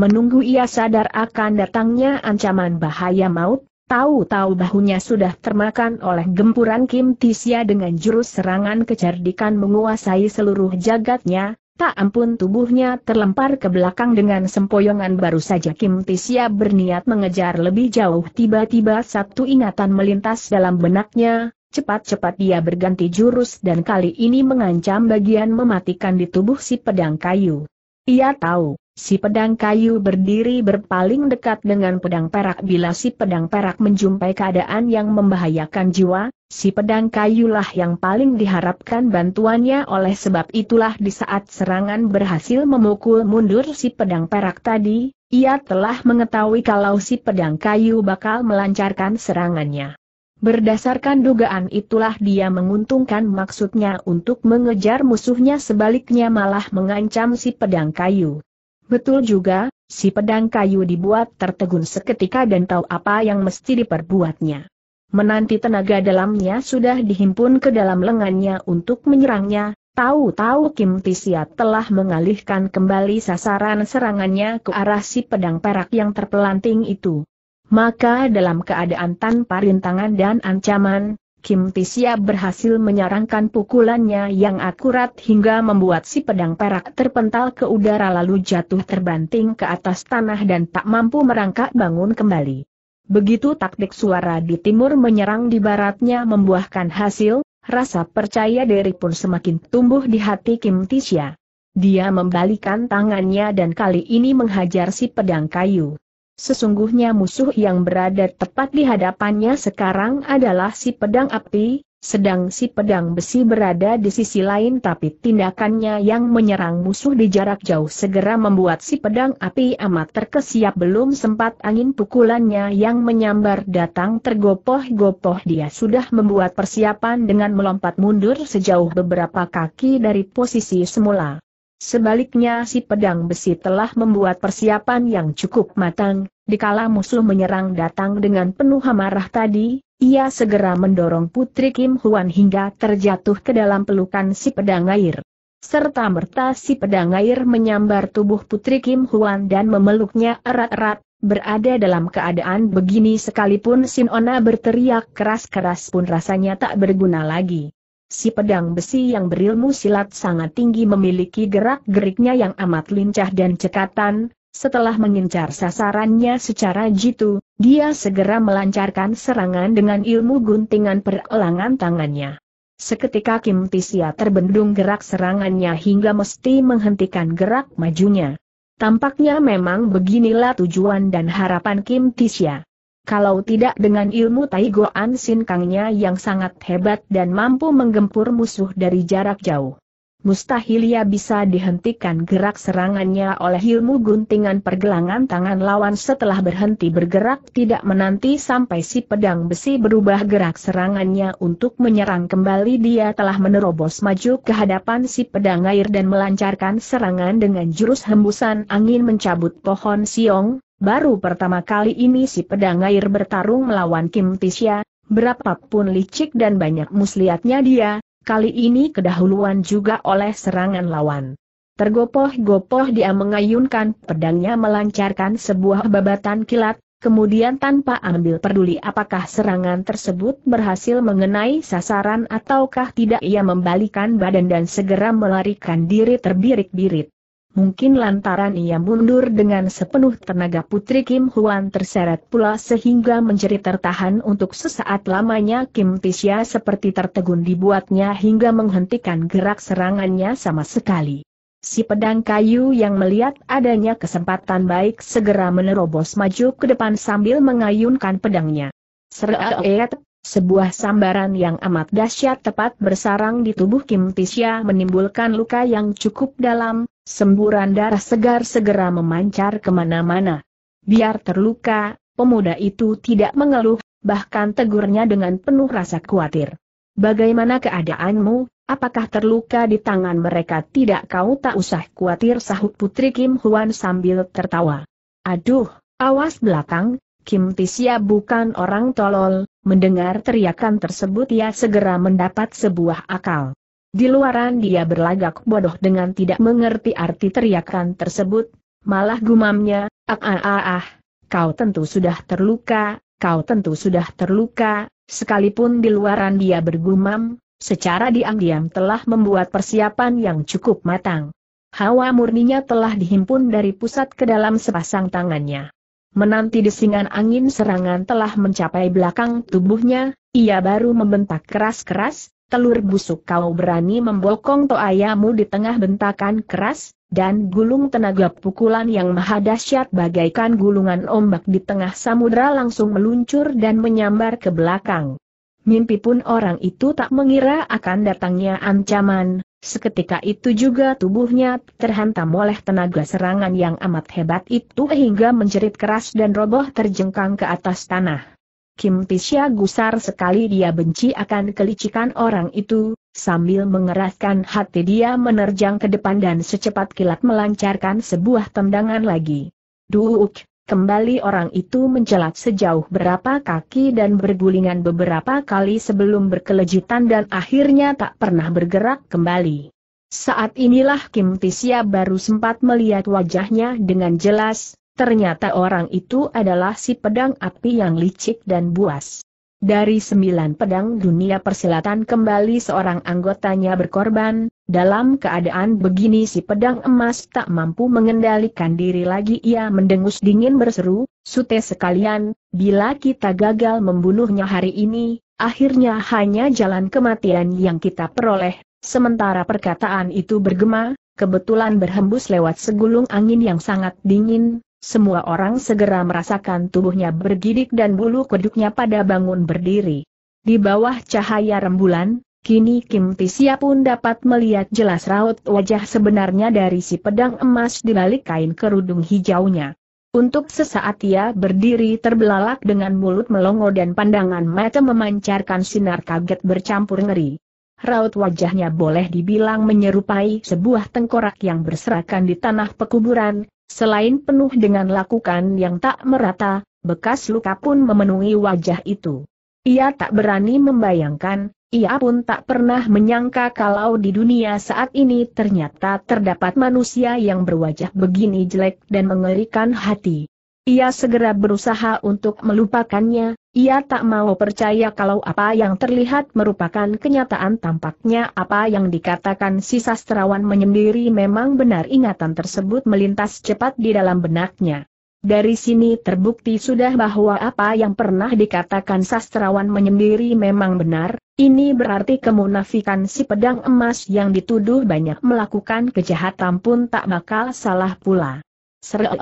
Menunggu ia sadar akan datangnya ancaman bahaya maut, tahu-tahu bahunya sudah termakan oleh gempuran Kim Tisya dengan jurus serangan kecerdikan menguasai seluruh jagatnya, Tak ampun tubuhnya terlempar ke belakang dengan sempoyongan baru saja Kim Tisia berniat mengejar lebih jauh tiba-tiba satu ingatan melintas dalam benaknya, cepat-cepat dia berganti jurus dan kali ini mengancam bagian mematikan di tubuh si pedang kayu. Ia tahu, Si pedang kayu berdiri berpaling dekat dengan pedang perak bila si pedang perak menjumpai keadaan yang membahayakan jiwa, si pedang kayulah yang paling diharapkan bantuannya oleh sebab itulah di saat serangan berhasil memukul mundur si pedang perak tadi, ia telah mengetahui kalau si pedang kayu bakal melancarkan serangannya. Berdasarkan dugaan itulah dia menguntungkan maksudnya untuk mengejar musuhnya sebaliknya malah mengancam si pedang kayu. Betul juga, si pedang kayu dibuat tertegun seketika dan tahu apa yang mesti diperbuatnya. Menanti tenaga dalamnya sudah dihimpun ke dalam lengannya untuk menyerangnya, tahu-tahu Kim Tisia telah mengalihkan kembali sasaran serangannya ke arah si pedang perak yang terpelanting itu. Maka dalam keadaan tanpa rintangan dan ancaman, Kim Tisya berhasil menyarankan pukulannya yang akurat hingga membuat si pedang perak terpental ke udara lalu jatuh terbanting ke atas tanah dan tak mampu merangkak bangun kembali. Begitu taktik suara di timur menyerang di baratnya membuahkan hasil, rasa percaya diri pun semakin tumbuh di hati Kim Tisya. Dia membalikan tangannya dan kali ini menghajar si pedang kayu. Sesungguhnya musuh yang berada tepat di hadapannya sekarang adalah si pedang api, sedang si pedang besi berada di sisi lain tapi tindakannya yang menyerang musuh di jarak jauh segera membuat si pedang api amat terkesiap belum sempat angin pukulannya yang menyambar datang tergopoh-gopoh dia sudah membuat persiapan dengan melompat mundur sejauh beberapa kaki dari posisi semula. Sebaliknya si pedang besi telah membuat persiapan yang cukup matang, dikala musuh menyerang datang dengan penuh amarah tadi, ia segera mendorong Putri Kim Huan hingga terjatuh ke dalam pelukan si pedang air. Serta merta si pedang air menyambar tubuh Putri Kim Huan dan memeluknya erat-erat, berada dalam keadaan begini sekalipun Sinona berteriak keras-keras pun rasanya tak berguna lagi. Si pedang besi yang berilmu silat sangat tinggi memiliki gerak-geriknya yang amat lincah dan cekatan, setelah mengincar sasarannya secara jitu, dia segera melancarkan serangan dengan ilmu guntingan perelangan tangannya. Seketika Kim Tisia terbendung gerak serangannya hingga mesti menghentikan gerak majunya. Tampaknya memang beginilah tujuan dan harapan Kim Tisia kalau tidak dengan ilmu Taigoan Kangnya yang sangat hebat dan mampu menggempur musuh dari jarak jauh. mustahil ia bisa dihentikan gerak serangannya oleh ilmu guntingan pergelangan tangan lawan setelah berhenti bergerak tidak menanti sampai si pedang besi berubah gerak serangannya untuk menyerang kembali dia telah menerobos maju ke hadapan si pedang air dan melancarkan serangan dengan jurus hembusan angin mencabut pohon siong, Baru pertama kali ini si pedang air bertarung melawan Kim Tisya, berapapun licik dan banyak muslihatnya dia, kali ini kedahuluan juga oleh serangan lawan. Tergopoh-gopoh dia mengayunkan pedangnya melancarkan sebuah babatan kilat, kemudian tanpa ambil peduli apakah serangan tersebut berhasil mengenai sasaran ataukah tidak ia membalikan badan dan segera melarikan diri terbirik-birit mungkin lantaran ia mundur dengan sepenuh tenaga Putri Kim Huan terseret pula sehingga menjadi tertahan untuk sesaat lamanya Kim Tisya seperti tertegun dibuatnya hingga menghentikan gerak serangannya sama sekali. Si pedang kayu yang melihat adanya kesempatan baik segera menerobos maju ke depan sambil mengayunkan pedangnya. Seret, sebuah sambaran yang amat dahsyat tepat bersarang di tubuh Kim Tisya menimbulkan luka yang cukup dalam, Semburan darah segar segera memancar kemana-mana. Biar terluka, pemuda itu tidak mengeluh, bahkan tegurnya dengan penuh rasa khawatir. Bagaimana keadaanmu, apakah terluka di tangan mereka tidak kau tak usah khawatir sahut putri Kim Huan sambil tertawa. Aduh, awas belakang, Kim Tisia bukan orang tolol, mendengar teriakan tersebut ia segera mendapat sebuah akal. Di luaran dia berlagak bodoh dengan tidak mengerti arti teriakan tersebut, malah gumamnya, ah ah ah ah, kau tentu sudah terluka, kau tentu sudah terluka, sekalipun di luaran dia bergumam, secara diam-diam telah membuat persiapan yang cukup matang. Hawa murninya telah dihimpun dari pusat ke dalam sepasang tangannya. Menanti desingan angin serangan telah mencapai belakang tubuhnya, ia baru membentak keras-keras, telur busuk kau berani membokong toayamu di tengah bentakan keras, dan gulung tenaga pukulan yang maha dahsyat bagaikan gulungan ombak di tengah samudra langsung meluncur dan menyambar ke belakang. Mimpi pun orang itu tak mengira akan datangnya ancaman, seketika itu juga tubuhnya terhantam oleh tenaga serangan yang amat hebat itu hingga menjerit keras dan roboh terjengkang ke atas tanah. Kim Pisya gusar sekali dia benci akan kelicikan orang itu, sambil mengeraskan hati dia menerjang ke depan dan secepat kilat melancarkan sebuah tendangan lagi. Duuk, Kembali orang itu mencelat sejauh berapa kaki dan bergulingan beberapa kali sebelum berkelejutan dan akhirnya tak pernah bergerak kembali. Saat inilah Kim Tisya baru sempat melihat wajahnya dengan jelas, Ternyata orang itu adalah si pedang api yang licik dan buas. Dari sembilan pedang dunia persilatan kembali seorang anggotanya berkorban, dalam keadaan begini si pedang emas tak mampu mengendalikan diri lagi ia mendengus dingin berseru, sute sekalian, bila kita gagal membunuhnya hari ini, akhirnya hanya jalan kematian yang kita peroleh, sementara perkataan itu bergema, kebetulan berhembus lewat segulung angin yang sangat dingin, semua orang segera merasakan tubuhnya bergidik dan bulu kuduknya pada bangun berdiri. Di bawah cahaya rembulan, kini Kim Tisia pun dapat melihat jelas raut wajah sebenarnya dari si pedang emas di balik kain kerudung hijaunya. Untuk sesaat ia berdiri terbelalak dengan mulut melongo dan pandangan mata memancarkan sinar kaget bercampur ngeri. Raut wajahnya boleh dibilang menyerupai sebuah tengkorak yang berserakan di tanah pekuburan, Selain penuh dengan lakukan yang tak merata, bekas luka pun memenuhi wajah itu. Ia tak berani membayangkan, ia pun tak pernah menyangka kalau di dunia saat ini ternyata terdapat manusia yang berwajah begini jelek dan mengerikan hati. Ia segera berusaha untuk melupakannya, ia tak mau percaya kalau apa yang terlihat merupakan kenyataan tampaknya apa yang dikatakan si sastrawan menyendiri memang benar ingatan tersebut melintas cepat di dalam benaknya. Dari sini terbukti sudah bahwa apa yang pernah dikatakan sastrawan menyendiri memang benar, ini berarti kemunafikan si pedang emas yang dituduh banyak melakukan kejahatan pun tak bakal salah pula. Seret,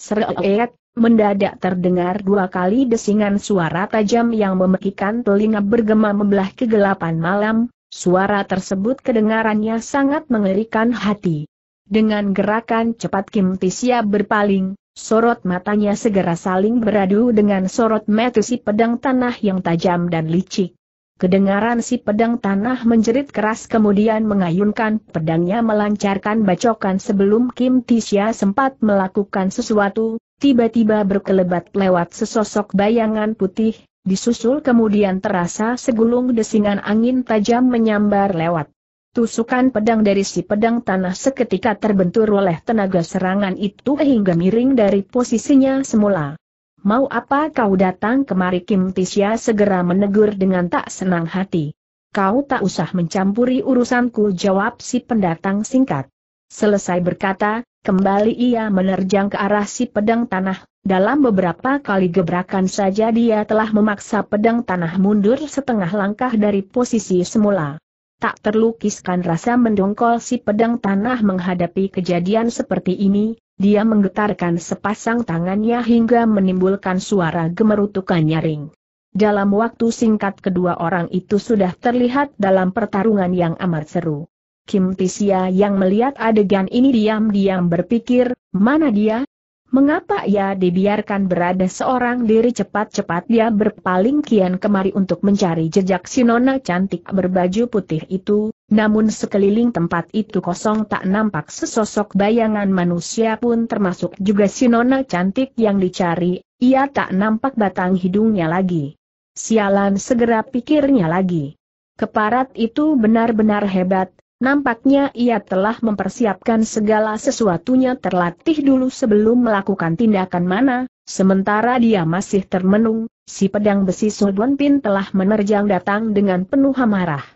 seret, Mendadak terdengar dua kali desingan suara tajam yang memekikan telinga bergema membelah kegelapan malam, suara tersebut kedengarannya sangat mengerikan hati. Dengan gerakan cepat Kim Tisia berpaling, sorot matanya segera saling beradu dengan sorot metu si pedang tanah yang tajam dan licik. Kedengaran si pedang tanah menjerit keras kemudian mengayunkan pedangnya melancarkan bacokan sebelum Kim Tisya sempat melakukan sesuatu, tiba-tiba berkelebat lewat sesosok bayangan putih, disusul kemudian terasa segulung desingan angin tajam menyambar lewat. Tusukan pedang dari si pedang tanah seketika terbentur oleh tenaga serangan itu hingga miring dari posisinya semula. Mau apa kau datang kemari Kim Tisya segera menegur dengan tak senang hati. Kau tak usah mencampuri urusanku jawab si pendatang singkat. Selesai berkata, Kembali ia menerjang ke arah si pedang tanah, dalam beberapa kali gebrakan saja dia telah memaksa pedang tanah mundur setengah langkah dari posisi semula. Tak terlukiskan rasa mendongkol si pedang tanah menghadapi kejadian seperti ini, dia menggetarkan sepasang tangannya hingga menimbulkan suara gemerutukan nyaring. Dalam waktu singkat kedua orang itu sudah terlihat dalam pertarungan yang amat seru. Kim Tisia yang melihat adegan ini diam-diam berpikir, mana dia? Mengapa ia dibiarkan berada seorang diri cepat-cepat dia berpaling kian kemari untuk mencari jejak si nona cantik berbaju putih itu, namun sekeliling tempat itu kosong tak nampak sesosok bayangan manusia pun termasuk juga si nona cantik yang dicari, ia tak nampak batang hidungnya lagi. Sialan segera pikirnya lagi. Keparat itu benar-benar hebat, Nampaknya ia telah mempersiapkan segala sesuatunya terlatih dulu sebelum melakukan tindakan mana, sementara dia masih termenung, si pedang besi Sodwan Pin telah menerjang datang dengan penuh amarah.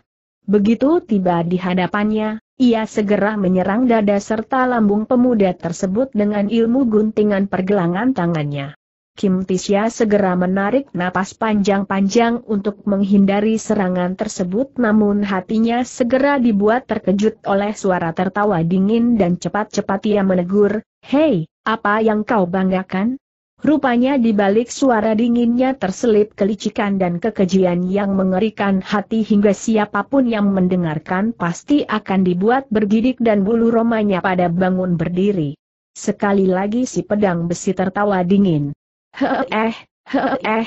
Begitu tiba di hadapannya, ia segera menyerang dada serta lambung pemuda tersebut dengan ilmu guntingan pergelangan tangannya. Kim Tisya segera menarik napas panjang-panjang untuk menghindari serangan tersebut namun hatinya segera dibuat terkejut oleh suara tertawa dingin dan cepat-cepat ia menegur, Hei, apa yang kau banggakan? Rupanya di balik suara dinginnya terselip kelicikan dan kekejian yang mengerikan hati hingga siapapun yang mendengarkan pasti akan dibuat bergidik dan bulu romanya pada bangun berdiri. Sekali lagi si pedang besi tertawa dingin. He eh, he eh,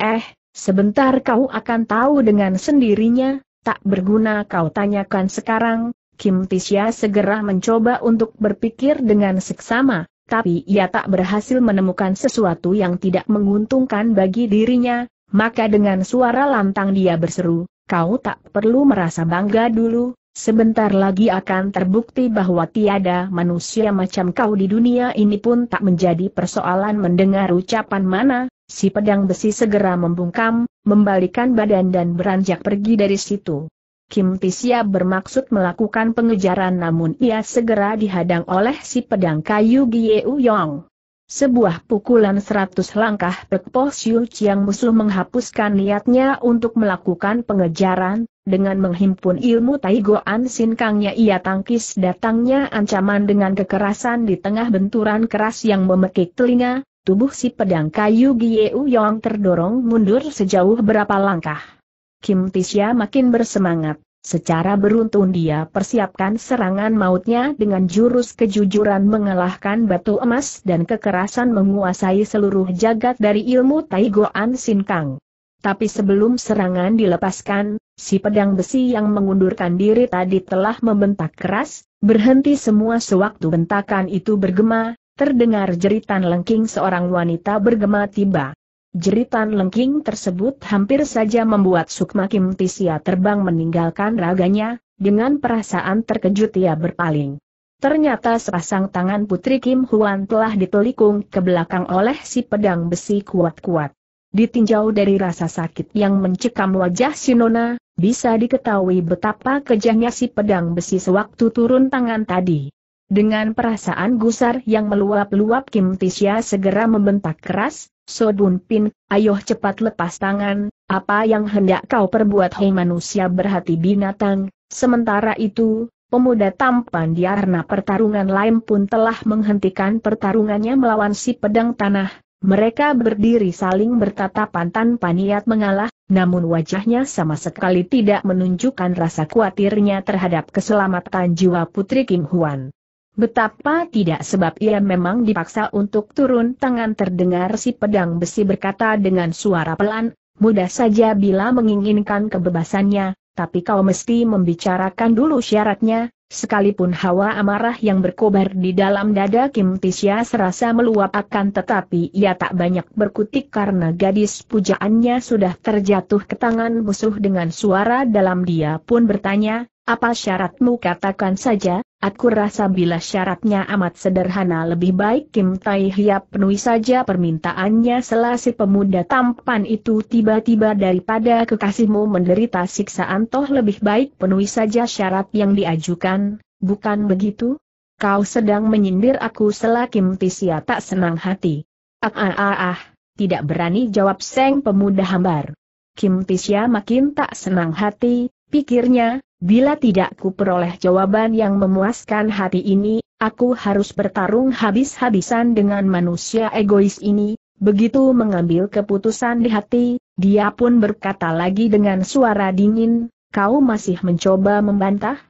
eh, sebentar kau akan tahu dengan sendirinya, tak berguna kau tanyakan sekarang, Kim Tisya segera mencoba untuk berpikir dengan seksama, tapi ia tak berhasil menemukan sesuatu yang tidak menguntungkan bagi dirinya, maka dengan suara lantang dia berseru, kau tak perlu merasa bangga dulu, Sebentar lagi akan terbukti bahwa tiada manusia macam kau di dunia ini pun tak menjadi persoalan mendengar ucapan mana, si pedang besi segera membungkam, membalikan badan dan beranjak pergi dari situ. Kim Tisia bermaksud melakukan pengejaran namun ia segera dihadang oleh si pedang kayu Gieu Yong. Sebuah pukulan seratus langkah Pekpo Siu Chiang musuh menghapuskan niatnya untuk melakukan pengejaran, dengan menghimpun ilmu Taigoan Sinkangnya ia tangkis datangnya ancaman dengan kekerasan di tengah benturan keras yang memekik telinga, tubuh si pedang kayu Gieu Yong terdorong mundur sejauh berapa langkah. Kim Tisya makin bersemangat. Secara beruntun dia persiapkan serangan mautnya dengan jurus kejujuran mengalahkan batu emas dan kekerasan menguasai seluruh jagat dari ilmu Taigoan Sinkang. Tapi sebelum serangan dilepaskan, si pedang besi yang mengundurkan diri tadi telah membentak keras, berhenti semua sewaktu bentakan itu bergema, terdengar jeritan lengking seorang wanita bergema tiba. Jeritan lengking tersebut hampir saja membuat Sukma Kim Tisia terbang meninggalkan raganya, dengan perasaan terkejut ia berpaling. Ternyata sepasang tangan Putri Kim Huan telah ditelikung ke belakang oleh si pedang besi kuat-kuat. Ditinjau dari rasa sakit yang mencekam wajah Sinona, bisa diketahui betapa kejahnya si pedang besi sewaktu turun tangan tadi. Dengan perasaan gusar yang meluap-luap Kim Tisia segera membentak keras, Sodun Pin, ayo cepat lepas tangan, apa yang hendak kau perbuat hei manusia berhati binatang, sementara itu, pemuda tampan di arena pertarungan lain pun telah menghentikan pertarungannya melawan si pedang tanah, mereka berdiri saling bertatapan tanpa niat mengalah, namun wajahnya sama sekali tidak menunjukkan rasa khawatirnya terhadap keselamatan jiwa Putri Kim Huan. Betapa tidak sebab ia memang dipaksa untuk turun tangan terdengar si pedang besi berkata dengan suara pelan, mudah saja bila menginginkan kebebasannya, tapi kau mesti membicarakan dulu syaratnya, sekalipun hawa amarah yang berkobar di dalam dada Kim Tisya serasa meluap akan tetapi ia tak banyak berkutik karena gadis pujaannya sudah terjatuh ke tangan musuh dengan suara dalam dia pun bertanya, apa syaratmu katakan saja, aku rasa bila syaratnya amat sederhana lebih baik Kim Tai Hiap penuhi saja permintaannya selasi pemuda tampan itu tiba-tiba daripada kekasihmu menderita siksaan toh lebih baik penuhi saja syarat yang diajukan, bukan begitu? Kau sedang menyindir aku selah Kim Tisya tak senang hati. Ah ah ah ah, tidak berani jawab seng pemuda hambar. Kim Tisya makin tak senang hati, pikirnya, Bila tidak ku peroleh jawaban yang memuaskan hati ini, aku harus bertarung habis-habisan dengan manusia egois ini. Begitu mengambil keputusan di hati, dia pun berkata lagi dengan suara dingin, kau masih mencoba membantah?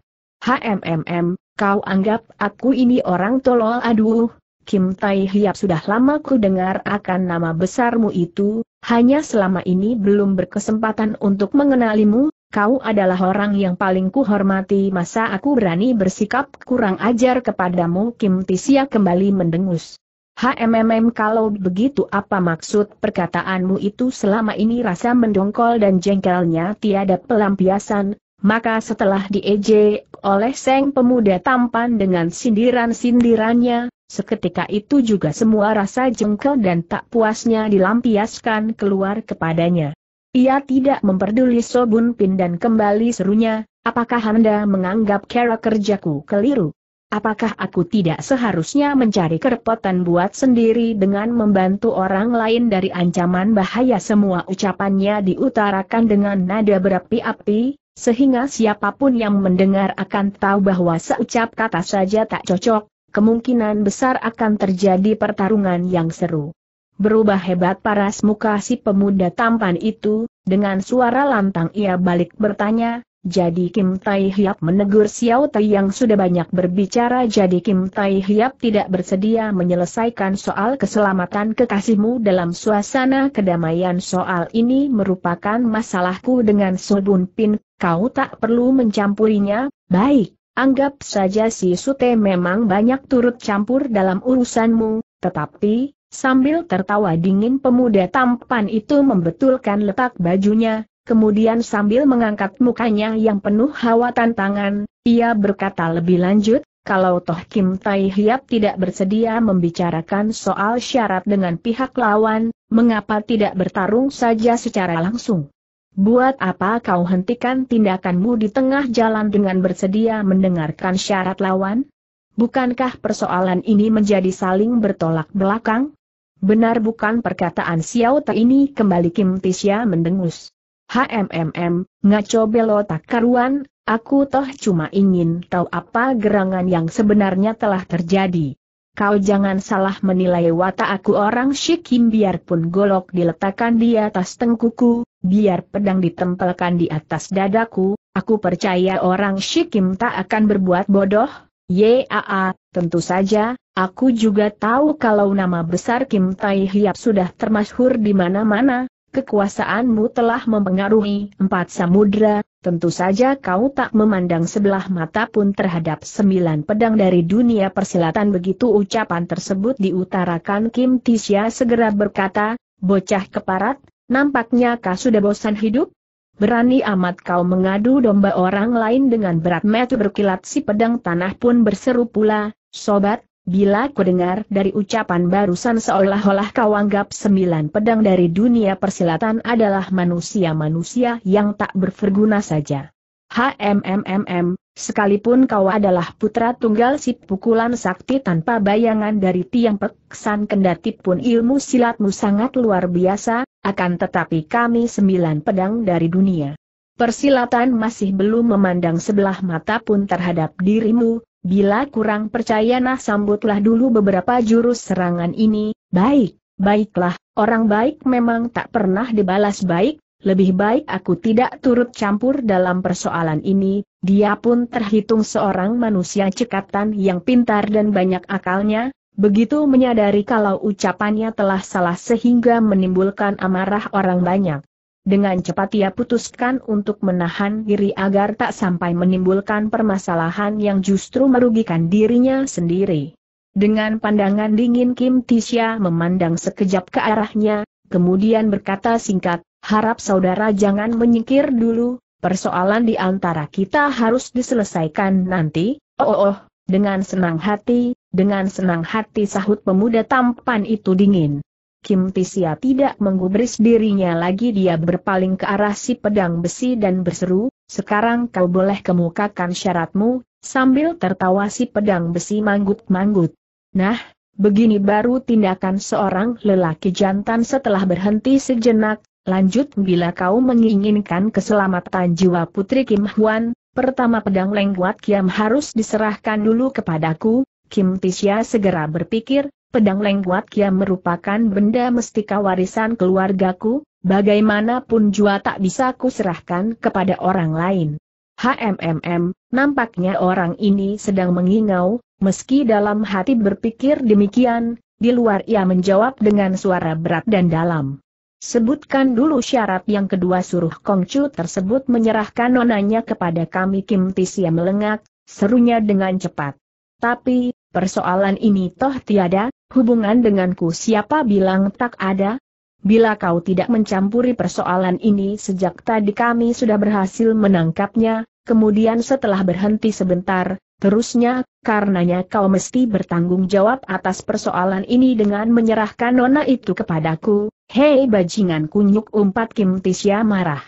HMMM, kau anggap aku ini orang tolol aduh, Kim Tai Hiap sudah lama ku dengar akan nama besarmu itu, hanya selama ini belum berkesempatan untuk mengenalimu, kau adalah orang yang paling kuhormati masa aku berani bersikap kurang ajar kepadamu Kim Tisia kembali mendengus. HMMM kalau begitu apa maksud perkataanmu itu selama ini rasa mendongkol dan jengkelnya tiada pelampiasan, maka setelah diejek oleh seng pemuda tampan dengan sindiran-sindirannya, seketika itu juga semua rasa jengkel dan tak puasnya dilampiaskan keluar kepadanya. Ia tidak memperduli Sobun Pin dan kembali serunya, apakah Anda menganggap cara kerjaku keliru? Apakah aku tidak seharusnya mencari kerepotan buat sendiri dengan membantu orang lain dari ancaman bahaya semua ucapannya diutarakan dengan nada berapi-api, sehingga siapapun yang mendengar akan tahu bahwa seucap kata saja tak cocok, kemungkinan besar akan terjadi pertarungan yang seru. Berubah hebat paras muka si pemuda tampan itu, dengan suara lantang ia balik bertanya, jadi Kim Tai Hiap menegur Xiao Tai yang sudah banyak berbicara jadi Kim Tai Hiap tidak bersedia menyelesaikan soal keselamatan kekasihmu dalam suasana kedamaian soal ini merupakan masalahku dengan Sobun Pin, kau tak perlu mencampurinya, baik, anggap saja si Sute memang banyak turut campur dalam urusanmu, tetapi, Sambil tertawa dingin pemuda tampan itu membetulkan letak bajunya, kemudian sambil mengangkat mukanya yang penuh hawa tantangan, ia berkata lebih lanjut, kalau Toh Kim Tai Hiap tidak bersedia membicarakan soal syarat dengan pihak lawan, mengapa tidak bertarung saja secara langsung? Buat apa kau hentikan tindakanmu di tengah jalan dengan bersedia mendengarkan syarat lawan? Bukankah persoalan ini menjadi saling bertolak belakang? Benar bukan perkataan Xiao Te ini kembali Kim Tisya mendengus. HMMM, ngaco belotak karuan, aku toh cuma ingin tahu apa gerangan yang sebenarnya telah terjadi. Kau jangan salah menilai watak aku orang Shikim biarpun golok diletakkan di atas tengkuku, biar pedang ditempelkan di atas dadaku, aku percaya orang Shikim tak akan berbuat bodoh, Yaa, tentu saja, aku juga tahu kalau nama besar Kim Tai Hiap sudah termasyhur di mana-mana, kekuasaanmu telah mempengaruhi empat samudra, tentu saja kau tak memandang sebelah mata pun terhadap sembilan pedang dari dunia persilatan begitu ucapan tersebut diutarakan Kim Tisya segera berkata, bocah keparat, nampaknya kau sudah bosan hidup, Berani amat kau mengadu domba orang lain dengan berat metu berkilat si pedang tanah pun berseru pula, sobat, bila ku dengar dari ucapan barusan seolah-olah kau anggap sembilan pedang dari dunia persilatan adalah manusia-manusia yang tak berverguna saja. HMMMM, sekalipun kau adalah putra tunggal si pukulan sakti tanpa bayangan dari tiang peksan kendati pun ilmu silatmu sangat luar biasa, akan tetapi kami sembilan pedang dari dunia. Persilatan masih belum memandang sebelah mata pun terhadap dirimu, bila kurang percaya nah sambutlah dulu beberapa jurus serangan ini, baik, baiklah, orang baik memang tak pernah dibalas baik, lebih baik aku tidak turut campur dalam persoalan ini, dia pun terhitung seorang manusia cekatan yang pintar dan banyak akalnya, Begitu menyadari kalau ucapannya telah salah sehingga menimbulkan amarah orang banyak. Dengan cepat ia putuskan untuk menahan diri agar tak sampai menimbulkan permasalahan yang justru merugikan dirinya sendiri. Dengan pandangan dingin Kim Tisha memandang sekejap ke arahnya, kemudian berkata singkat, harap saudara jangan menyingkir dulu, persoalan di antara kita harus diselesaikan nanti, oh oh, oh. dengan senang hati, dengan senang hati sahut pemuda tampan itu dingin. Kim Tisia tidak menggubris dirinya lagi dia berpaling ke arah si pedang besi dan berseru, sekarang kau boleh kemukakan syaratmu, sambil tertawa si pedang besi manggut-manggut. Nah, begini baru tindakan seorang lelaki jantan setelah berhenti sejenak, lanjut bila kau menginginkan keselamatan jiwa putri Kim Hwan, pertama pedang lengkuat Kiam harus diserahkan dulu kepadaku, Kim Tisya segera berpikir, pedang lengkuat Kia merupakan benda mestika warisan keluargaku, bagaimanapun jua tak bisa kuserahkan kepada orang lain. HMMM, nampaknya orang ini sedang mengingau, meski dalam hati berpikir demikian, di luar ia menjawab dengan suara berat dan dalam. Sebutkan dulu syarat yang kedua suruh Kongcu tersebut menyerahkan nonanya kepada kami Kim Tisya melengak, serunya dengan cepat. Tapi, persoalan ini toh tiada, hubungan denganku siapa bilang tak ada? Bila kau tidak mencampuri persoalan ini sejak tadi kami sudah berhasil menangkapnya, kemudian setelah berhenti sebentar, terusnya, karenanya kau mesti bertanggung jawab atas persoalan ini dengan menyerahkan nona itu kepadaku, hei bajingan kunyuk umpat Kim Tisya marah.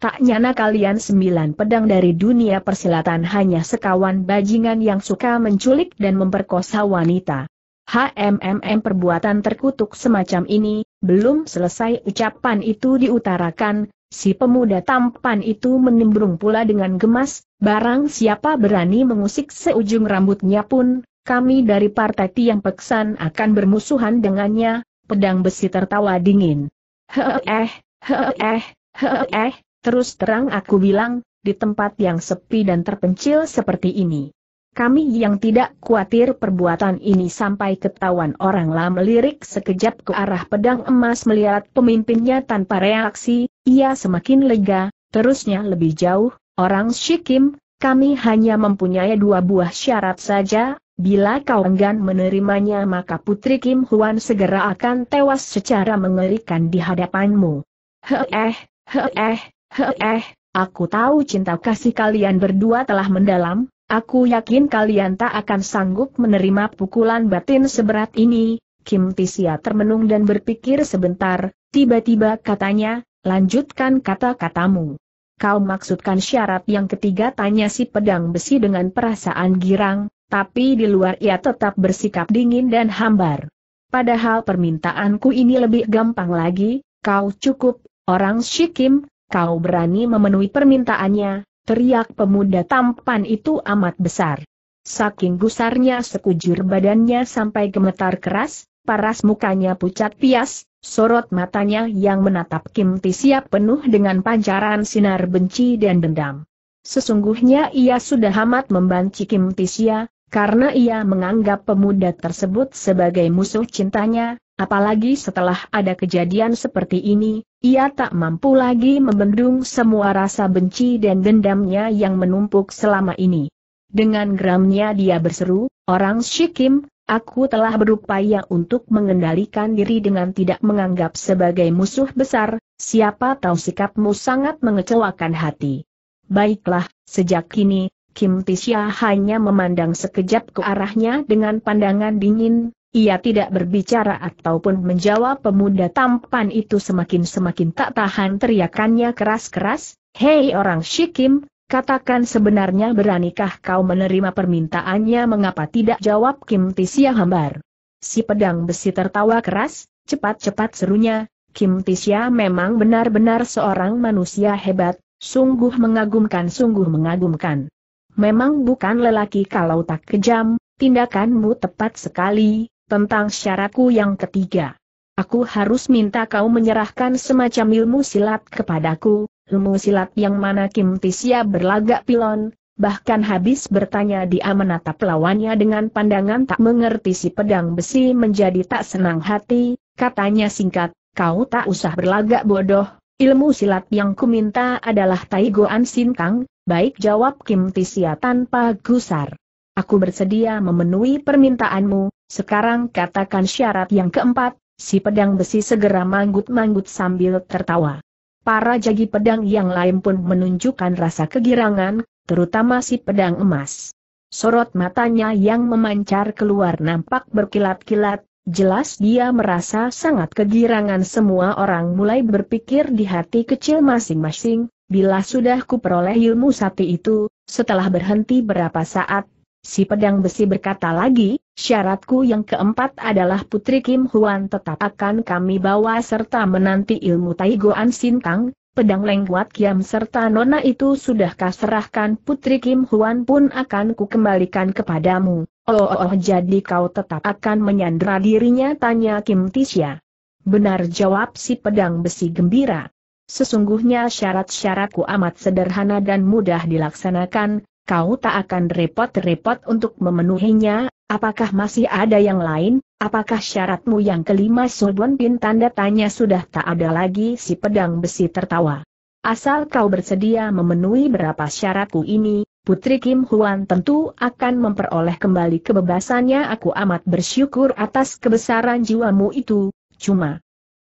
Tak nyana kalian sembilan pedang dari dunia persilatan hanya sekawan bajingan yang suka menculik dan memperkosa wanita. HMMM perbuatan terkutuk semacam ini, belum selesai ucapan itu diutarakan, si pemuda tampan itu menimbrung pula dengan gemas, barang siapa berani mengusik seujung rambutnya pun, kami dari partai Tiang Peksan akan bermusuhan dengannya, pedang besi tertawa dingin. Heeh, heeh, heeh. Terus terang aku bilang, di tempat yang sepi dan terpencil seperti ini. Kami yang tidak khawatir perbuatan ini sampai ketahuan orang lah melirik sekejap ke arah pedang emas melihat pemimpinnya tanpa reaksi, ia semakin lega, terusnya lebih jauh, orang Shikim, kami hanya mempunyai dua buah syarat saja, bila kau enggan menerimanya maka Putri Kim Huan segera akan tewas secara mengerikan di hadapanmu. heeh heeh Heeh, eh, aku tahu cinta kasih kalian berdua telah mendalam, aku yakin kalian tak akan sanggup menerima pukulan batin seberat ini. Kim Tisia termenung dan berpikir sebentar, tiba-tiba katanya, lanjutkan kata-katamu. Kau maksudkan syarat yang ketiga tanya si pedang besi dengan perasaan girang, tapi di luar ia tetap bersikap dingin dan hambar. Padahal permintaanku ini lebih gampang lagi, kau cukup, orang Shikim, Kau berani memenuhi permintaannya, teriak pemuda tampan itu amat besar. Saking gusarnya sekujur badannya sampai gemetar keras, paras mukanya pucat pias, sorot matanya yang menatap Kim Ti siap penuh dengan pancaran sinar benci dan dendam. Sesungguhnya ia sudah amat membanci Kim Tisia, karena ia menganggap pemuda tersebut sebagai musuh cintanya, Apalagi setelah ada kejadian seperti ini, ia tak mampu lagi membendung semua rasa benci dan dendamnya yang menumpuk selama ini. Dengan geramnya dia berseru, orang Shikim, aku telah berupaya untuk mengendalikan diri dengan tidak menganggap sebagai musuh besar, siapa tahu sikapmu sangat mengecewakan hati. Baiklah, sejak kini, Kim Tisha hanya memandang sekejap ke arahnya dengan pandangan dingin, ia tidak berbicara ataupun menjawab pemuda tampan itu semakin-semakin tak tahan teriakannya keras-keras, Hei orang Shikim, katakan sebenarnya beranikah kau menerima permintaannya mengapa tidak jawab Kim Tisya hambar. Si pedang besi tertawa keras, cepat-cepat serunya, Kim Tisya memang benar-benar seorang manusia hebat, sungguh mengagumkan sungguh mengagumkan. Memang bukan lelaki kalau tak kejam, tindakanmu tepat sekali, tentang syaratku yang ketiga. Aku harus minta kau menyerahkan semacam ilmu silat kepadaku, ilmu silat yang mana Kim Tisya berlagak pilon, bahkan habis bertanya dia menatap lawannya dengan pandangan tak mengerti si pedang besi menjadi tak senang hati, katanya singkat, kau tak usah berlagak bodoh, ilmu silat yang ku minta adalah Taigoan Sinkang, baik jawab Kim Tisya tanpa gusar aku bersedia memenuhi permintaanmu, sekarang katakan syarat yang keempat, si pedang besi segera manggut-manggut sambil tertawa. Para jagi pedang yang lain pun menunjukkan rasa kegirangan, terutama si pedang emas. Sorot matanya yang memancar keluar nampak berkilat-kilat, Jelas dia merasa sangat kegirangan semua orang mulai berpikir di hati kecil masing-masing, bila sudah kuperoleh ilmu sapi itu, setelah berhenti berapa saat, Si pedang besi berkata lagi, syaratku yang keempat adalah putri Kim Huan tetap akan kami bawa serta menanti ilmu Taigoan Sintang, pedang lengkuat kiam serta nona itu sudah kaserahkan putri Kim Huan pun akan ku kembalikan kepadamu. Oh, oh, oh jadi kau tetap akan menyandra dirinya tanya Kim Tisha. Benar jawab si pedang besi gembira. Sesungguhnya syarat-syaratku amat sederhana dan mudah dilaksanakan, kau tak akan repot-repot untuk memenuhinya, apakah masih ada yang lain, apakah syaratmu yang kelima Sobon Pin tanda tanya sudah tak ada lagi si pedang besi tertawa. Asal kau bersedia memenuhi berapa syaratku ini, Putri Kim Huan tentu akan memperoleh kembali kebebasannya aku amat bersyukur atas kebesaran jiwamu itu, cuma,